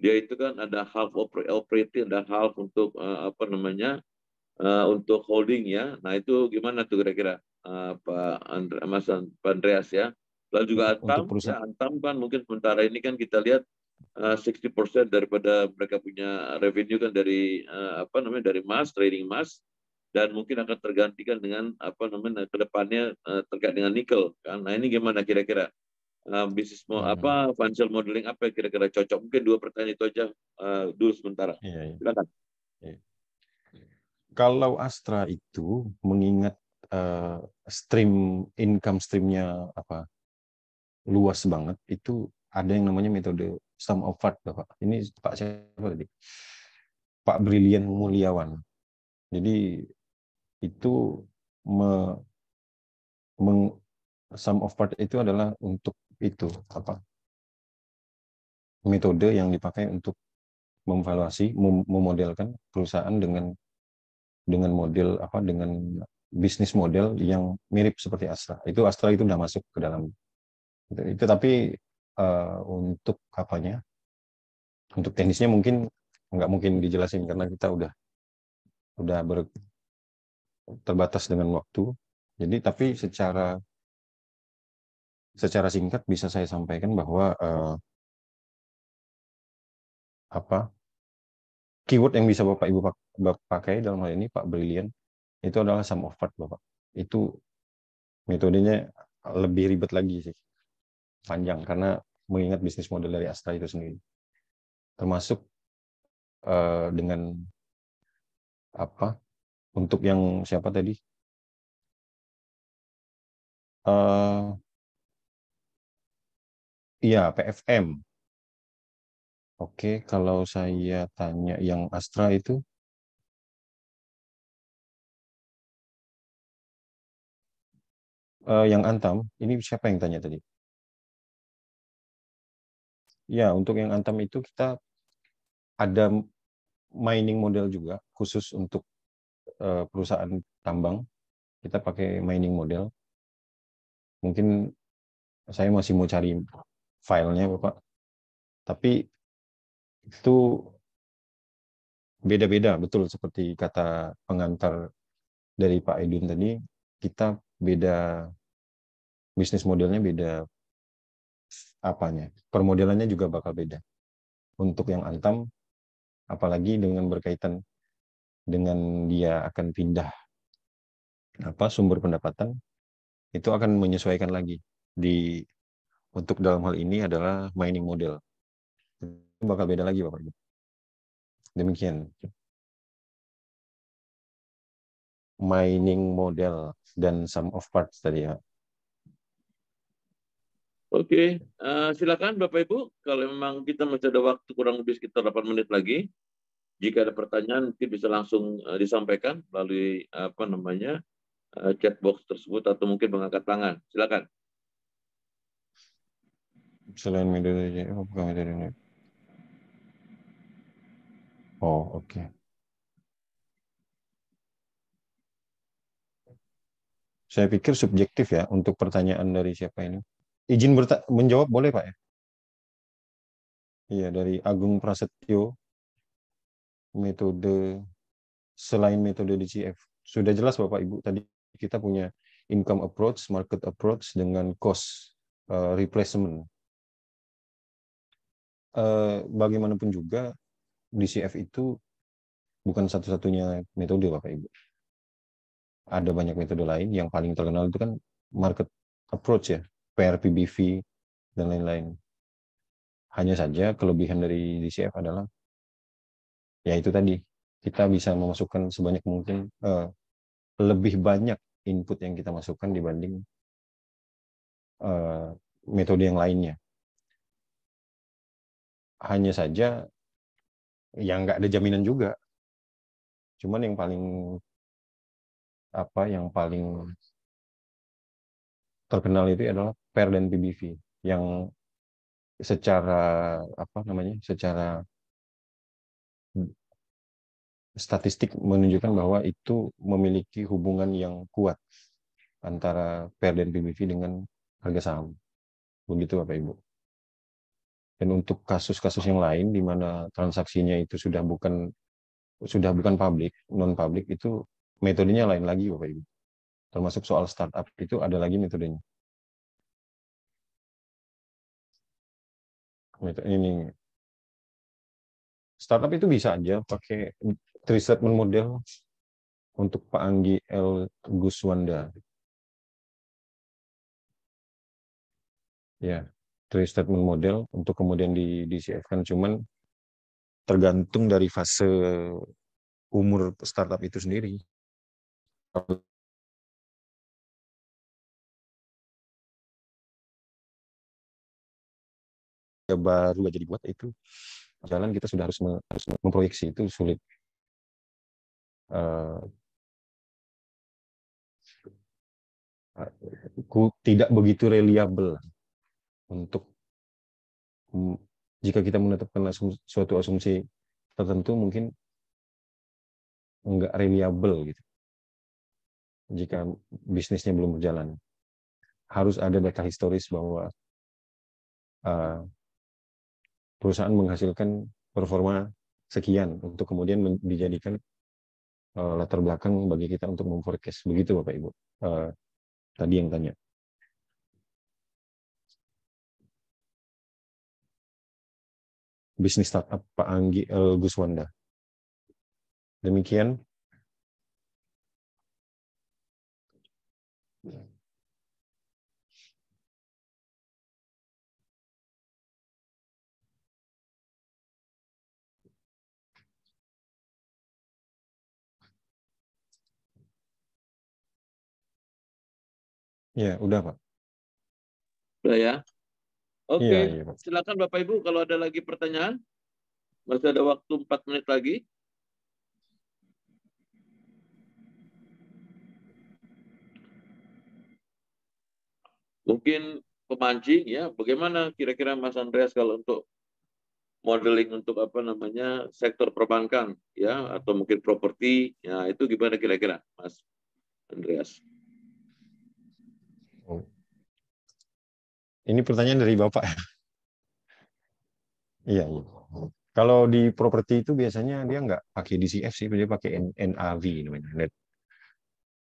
dia itu kan ada half operating, ada half untuk eh, apa namanya untuk holding ya. Nah itu gimana tuh kira-kira Pak Andre, Mas Andreas ya. Lalu juga Antam, ya, Antam kan mungkin sementara ini kan kita lihat 60% eh, daripada mereka punya revenue kan dari uh, apa namanya dari mas trading mas dan mungkin akan tergantikan dengan apa namanya kedepannya uh, eh, terkait dengan nikel kan nah ini gimana kira-kira uh, bisnis mau hmm. apa financial modeling apa kira-kira cocok mungkin dua pertanyaan itu aja uh, dulu sementara iya, iya. silakan iya. kalau Astra itu mengingat uh, stream income streamnya apa luas banget itu ada yang namanya metode of part, Pak. Ini Pak siapa tadi? Pak Brilian Muliawan. Jadi itu me, meng, sum of part itu adalah untuk itu apa metode yang dipakai untuk memvaluasi mem memodelkan perusahaan dengan dengan model apa dengan bisnis model yang mirip seperti Astra itu Astra itu sudah masuk ke dalam itu, itu tapi uh, untuk apanya untuk teknisnya mungkin nggak mungkin dijelasin karena kita udah udah ber, terbatas dengan waktu jadi tapi secara secara singkat bisa saya sampaikan bahwa uh, apa keyword yang bisa bapak ibu pakai dalam hal ini pak brilian itu adalah sum of part bapak itu metodenya lebih ribet lagi sih panjang karena mengingat bisnis model dari Astra itu sendiri. Termasuk uh, dengan apa? Untuk yang siapa tadi? Uh, iya, PFM. Oke, kalau saya tanya yang Astra itu uh, yang Antam, ini siapa yang tanya tadi? ya untuk yang antam itu kita ada mining model juga khusus untuk uh, perusahaan tambang. Kita pakai mining model. Mungkin saya masih mau cari filenya Bapak. Tapi itu beda-beda betul seperti kata pengantar dari Pak Edun tadi kita beda bisnis modelnya beda apanya. Permodelannya juga bakal beda. Untuk yang antam, apalagi dengan berkaitan dengan dia akan pindah apa sumber pendapatan itu akan menyesuaikan lagi di untuk dalam hal ini adalah mining model itu bakal beda lagi bapak ibu demikian mining model dan sum of parts tadi ya Oke, okay. uh, eh, silakan Bapak Ibu. Kalau memang kita masih ada waktu kurang lebih sekitar 8 menit lagi, jika ada pertanyaan mungkin bisa langsung uh, disampaikan melalui eh, apa namanya uh, chat box tersebut atau mungkin mengangkat tangan. Silakan. Selain media apa oh, bukan ini. Oh, oke. Okay. Saya pikir subjektif ya untuk pertanyaan dari siapa ini izin menjawab boleh Pak ya? Iya, dari Agung Prasetyo, metode selain metode DCF. Sudah jelas Bapak Ibu, tadi kita punya income approach, market approach, dengan cost uh, replacement. Uh, bagaimanapun juga, DCF itu bukan satu-satunya metode Bapak Ibu. Ada banyak metode lain, yang paling terkenal itu kan market approach ya, PRPBV, dan lain-lain. Hanya saja kelebihan dari DCF adalah ya itu tadi kita bisa memasukkan sebanyak mungkin uh, lebih banyak input yang kita masukkan dibanding uh, metode yang lainnya. Hanya saja yang nggak ada jaminan juga. Cuman yang paling apa yang paling terkenal itu adalah PER dan PBV yang secara apa namanya secara statistik menunjukkan bahwa itu memiliki hubungan yang kuat antara PER dan PBV dengan harga saham. Begitu Bapak Ibu. Dan untuk kasus-kasus yang lain di mana transaksinya itu sudah bukan sudah bukan publik, non publik itu metodenya lain lagi Bapak Ibu. Termasuk soal startup itu ada lagi metodenya. ini startup itu bisa aja pakai triset model untuk Pak Anggi L Guswanda. Ya, three model untuk kemudian di DCF-kan cuman tergantung dari fase umur startup itu sendiri. baru aja dibuat itu jalan kita sudah harus, memproyeksi itu sulit. Uh, ku tidak begitu reliable untuk jika kita menetapkan asum, suatu asumsi tertentu mungkin nggak reliable gitu jika bisnisnya belum berjalan harus ada data historis bahwa uh, perusahaan menghasilkan performa sekian untuk kemudian dijadikan uh, latar belakang bagi kita untuk memforecast begitu Bapak Ibu uh, tadi yang tanya. Bisnis startup Pak Anggi El Guswanda. Demikian Ya, udah Pak. Udah ya. Oke, ya, ya, silakan Bapak Ibu kalau ada lagi pertanyaan. Masih ada waktu 4 menit lagi. Mungkin pemancing ya, bagaimana kira-kira Mas Andreas kalau untuk modeling untuk apa namanya sektor perbankan ya atau mungkin properti ya itu gimana kira-kira Mas Andreas? Ini pertanyaan dari Bapak. iya, iya. Kalau di properti itu biasanya dia nggak pakai DCF sih, dia pakai NAV namanya.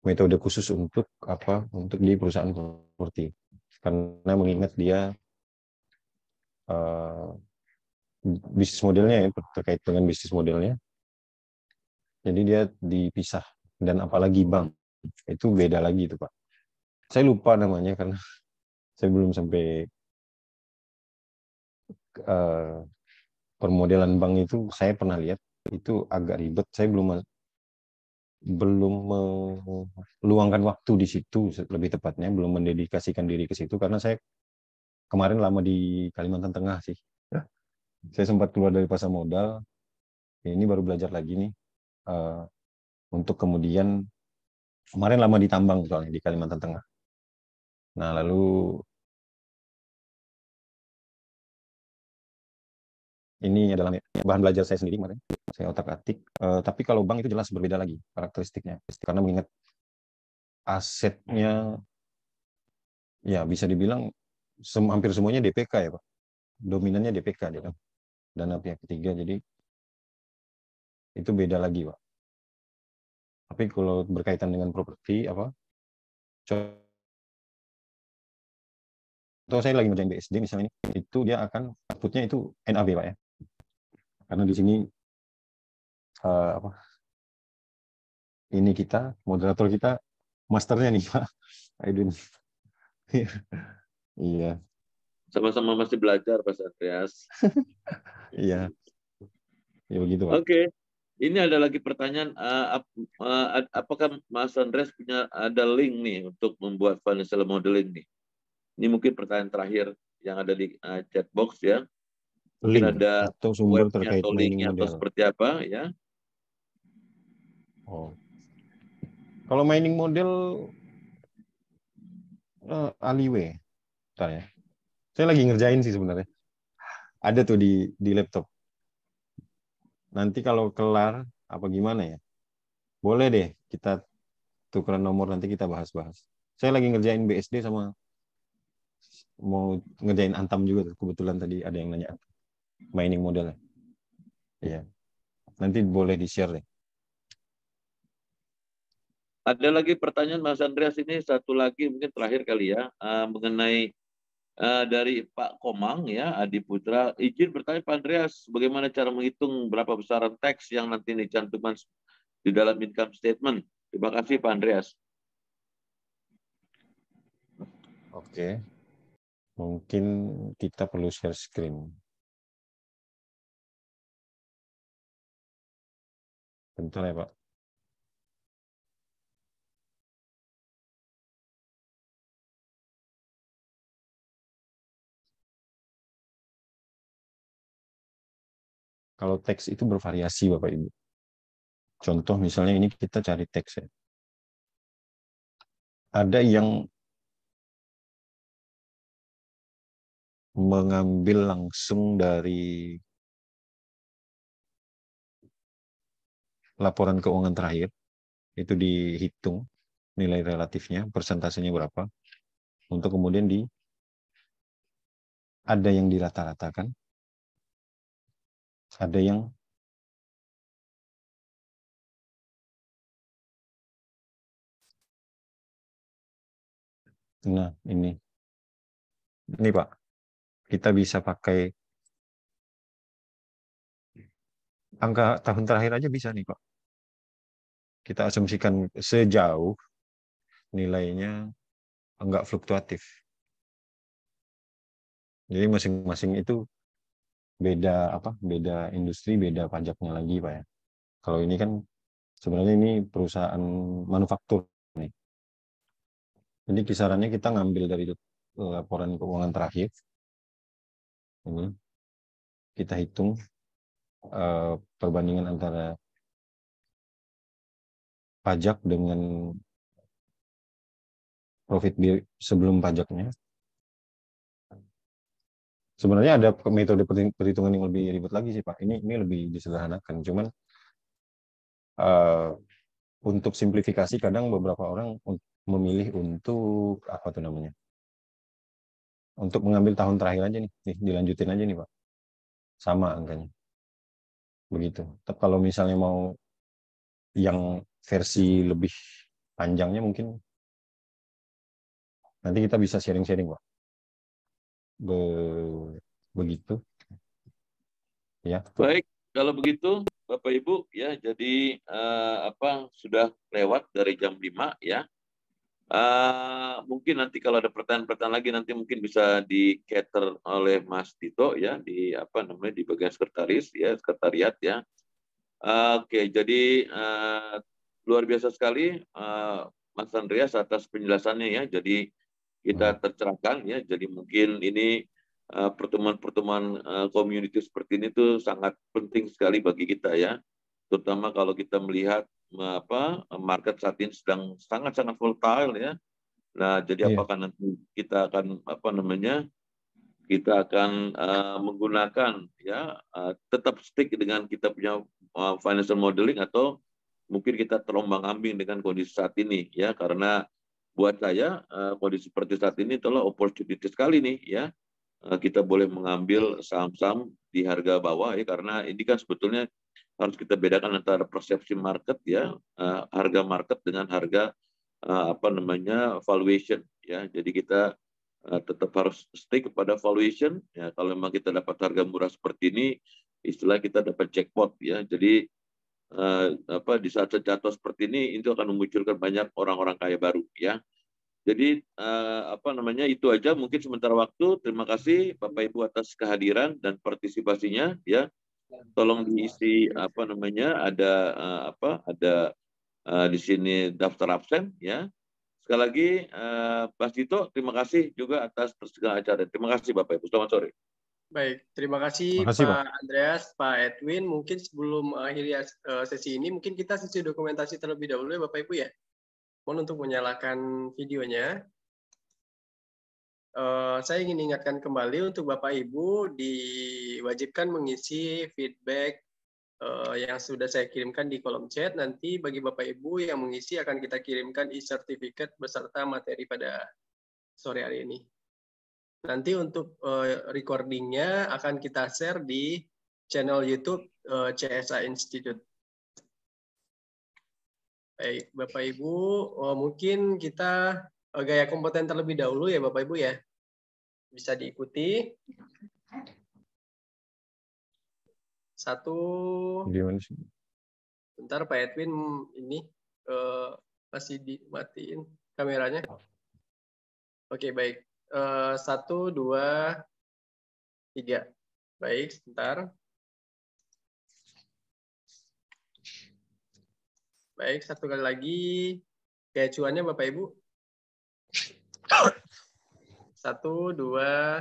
metode khusus untuk apa? Untuk di perusahaan properti. Karena mengingat dia uh, bisnis modelnya ya terkait dengan bisnis modelnya. Jadi dia dipisah dan apalagi bank itu beda lagi itu Pak. Saya lupa namanya karena saya belum sampai uh, permodelan bank itu saya pernah lihat itu agak ribet saya belum belum meluangkan waktu di situ lebih tepatnya belum mendedikasikan diri ke situ karena saya kemarin lama di Kalimantan Tengah sih ya. saya sempat keluar dari pasar modal ya, ini baru belajar lagi nih uh, untuk kemudian kemarin lama ditambang soalnya di Kalimantan Tengah Nah, lalu ini adalah bahan belajar saya sendiri kemarin. Saya otak-atik. Uh, tapi kalau bank itu jelas berbeda lagi karakteristiknya. Karena mengingat asetnya, ya bisa dibilang sem hampir semuanya DPK ya Pak. Dominannya DPK, ya. kan? dana pihak ketiga. Jadi itu beda lagi Pak. Tapi kalau berkaitan dengan properti, apa? atau saya lagi ngerjain BSD misalnya itu dia akan outputnya itu NAB pak ya karena di sini uh, apa ini kita moderator kita masternya nih pak Aidin iya sama-sama masih belajar Pak Andreas iya ya begitu pak oke okay. Ini ada lagi pertanyaan, eh, eh, apakah Mas Andres punya ada link nih untuk membuat financial modeling nih? Ini mungkin pertanyaan terakhir yang ada di uh, chat box ya. link ada atau sumber terkait atau linknya atau seperti apa ya. Oh. Kalau mining model uh, Aliwe, bentar ya. Saya lagi ngerjain sih sebenarnya. Ada tuh di di laptop. Nanti kalau kelar apa gimana ya? Boleh deh kita tukeran nomor nanti kita bahas-bahas. Saya lagi ngerjain BSD sama mau ngerjain Antam juga tuh. Kebetulan tadi ada yang nanya mining modelnya. Iya. Nanti boleh di-share deh. Ada lagi pertanyaan Mas Andreas ini satu lagi mungkin terakhir kali ya uh, mengenai uh, dari Pak Komang ya Adi Putra izin bertanya Pak Andreas bagaimana cara menghitung berapa besaran teks yang nanti dicantumkan di dalam income statement. Terima kasih Pak Andreas. Oke. Mungkin kita perlu share screen. Bentar ya Pak. Kalau teks itu bervariasi Bapak Ibu. Contoh misalnya ini kita cari teks ya. Ada yang mengambil langsung dari laporan keuangan terakhir itu dihitung nilai relatifnya persentasenya berapa untuk kemudian di ada yang dirata-ratakan ada yang nah ini ini pak kita bisa pakai angka tahun terakhir aja bisa nih Pak. Kita asumsikan sejauh nilainya enggak fluktuatif. Jadi masing-masing itu beda apa? Beda industri, beda pajaknya lagi, Pak ya. Kalau ini kan sebenarnya ini perusahaan manufaktur nih. Jadi kisarannya kita ngambil dari eh, laporan keuangan terakhir ini hmm. kita hitung uh, perbandingan antara pajak dengan profit sebelum pajaknya. Sebenarnya ada metode perhitungan yang lebih ribet lagi sih Pak. Ini ini lebih disederhanakan. Cuman uh, untuk simplifikasi kadang beberapa orang memilih untuk apa tuh namanya? untuk mengambil tahun terakhir aja nih, nih dilanjutin aja nih Pak. Sama angkanya. Begitu. Tapi kalau misalnya mau yang versi lebih panjangnya mungkin nanti kita bisa sharing-sharing Pak. Be begitu. Ya. Baik, kalau begitu Bapak Ibu ya jadi uh, apa sudah lewat dari jam 5 ya. Eh, mungkin nanti kalau ada pertanyaan-pertanyaan lagi nanti mungkin bisa di cater oleh Mas Tito ya di apa namanya di bagian sekretaris ya sekretariat ya. Uh, Oke, okay, jadi uh, luar biasa sekali uh, Mas Andreas atas penjelasannya ya. Jadi kita hmm. tercerahkan ya. Jadi mungkin ini pertemuan-pertemuan uh, community seperti ini tuh sangat penting sekali bagi kita ya. Terutama kalau kita melihat apa market saat ini sedang sangat-sangat volatile ya. Nah, jadi yeah. apakah nanti kita akan apa namanya? Kita akan uh, menggunakan ya uh, tetap stick dengan kita punya uh, financial modeling atau mungkin kita terombang-ambing dengan kondisi saat ini ya karena buat saya uh, kondisi seperti saat ini telah opportunity sekali nih ya uh, kita boleh mengambil saham-saham di harga bawah ya karena ini kan sebetulnya harus kita bedakan antara persepsi market ya uh, harga market dengan harga uh, apa namanya valuation ya jadi kita uh, tetap harus stay kepada valuation ya kalau memang kita dapat harga murah seperti ini istilah kita dapat jackpot ya jadi uh, apa di saat jatuh seperti ini itu akan memunculkan banyak orang-orang kaya baru ya jadi uh, apa namanya itu aja mungkin sementara waktu terima kasih Bapak Ibu atas kehadiran dan partisipasinya ya tolong diisi apa namanya ada uh, apa ada uh, di sini daftar absen ya. Sekali lagi uh, Mas Dito terima kasih juga atas segala acara. Terima kasih Bapak Ibu. Selamat sore. Baik, terima kasih, terima kasih Pak, Pak Andreas, Pak Edwin. Mungkin sebelum akhiri uh, sesi ini, mungkin kita sisi dokumentasi terlebih dahulu ya Bapak Ibu ya. Mohon untuk menyalakan videonya. Uh, saya ingin ingatkan kembali untuk Bapak Ibu di diwajibkan mengisi feedback eh, yang sudah saya kirimkan di kolom chat. Nanti bagi Bapak Ibu yang mengisi akan kita kirimkan e-certificate beserta materi pada sore hari ini. Nanti untuk uh, recordingnya akan kita share di channel YouTube uh, eh, CSA Institute. Baik, Bapak Ibu, oh, mungkin kita uh, gaya kompeten terlebih dahulu ya Bapak Ibu ya. Bisa diikuti. Satu. Gimana sih? Bentar Pak Edwin ini uh, masih dimatiin kameranya. Oke okay, baik. Uh, satu dua tiga. Baik, sebentar. Baik, satu kali lagi kecuannya Bapak Ibu. Satu, dua,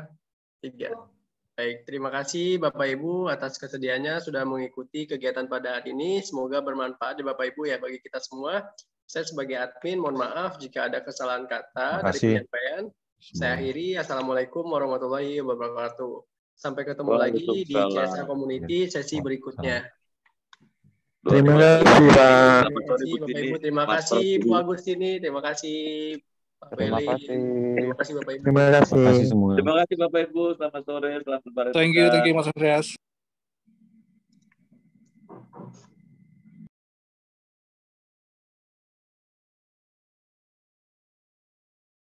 tiga. Baik, terima kasih Bapak Ibu atas kesediaannya sudah mengikuti kegiatan pada hari ini. Semoga bermanfaat ya Bapak Ibu ya bagi kita semua. Saya sebagai admin mohon maaf jika ada kesalahan kata dari penyampaian. Saya iya. akhiri. Assalamualaikum warahmatullahi wabarakatuh. Sampai ketemu lagi di CSA Community iya. sesi berikutnya. Terima kasih Pak. Terima kasih Bapak Ibu, terima kasih Bu Agustini, terima kasih terima kasih. Terima kasih Bapak Ibu. Terima kasih. semua. terima kasih Bapak Ibu. Selamat sore, selamat lebaran. Thank you, thank you Mas Andreas.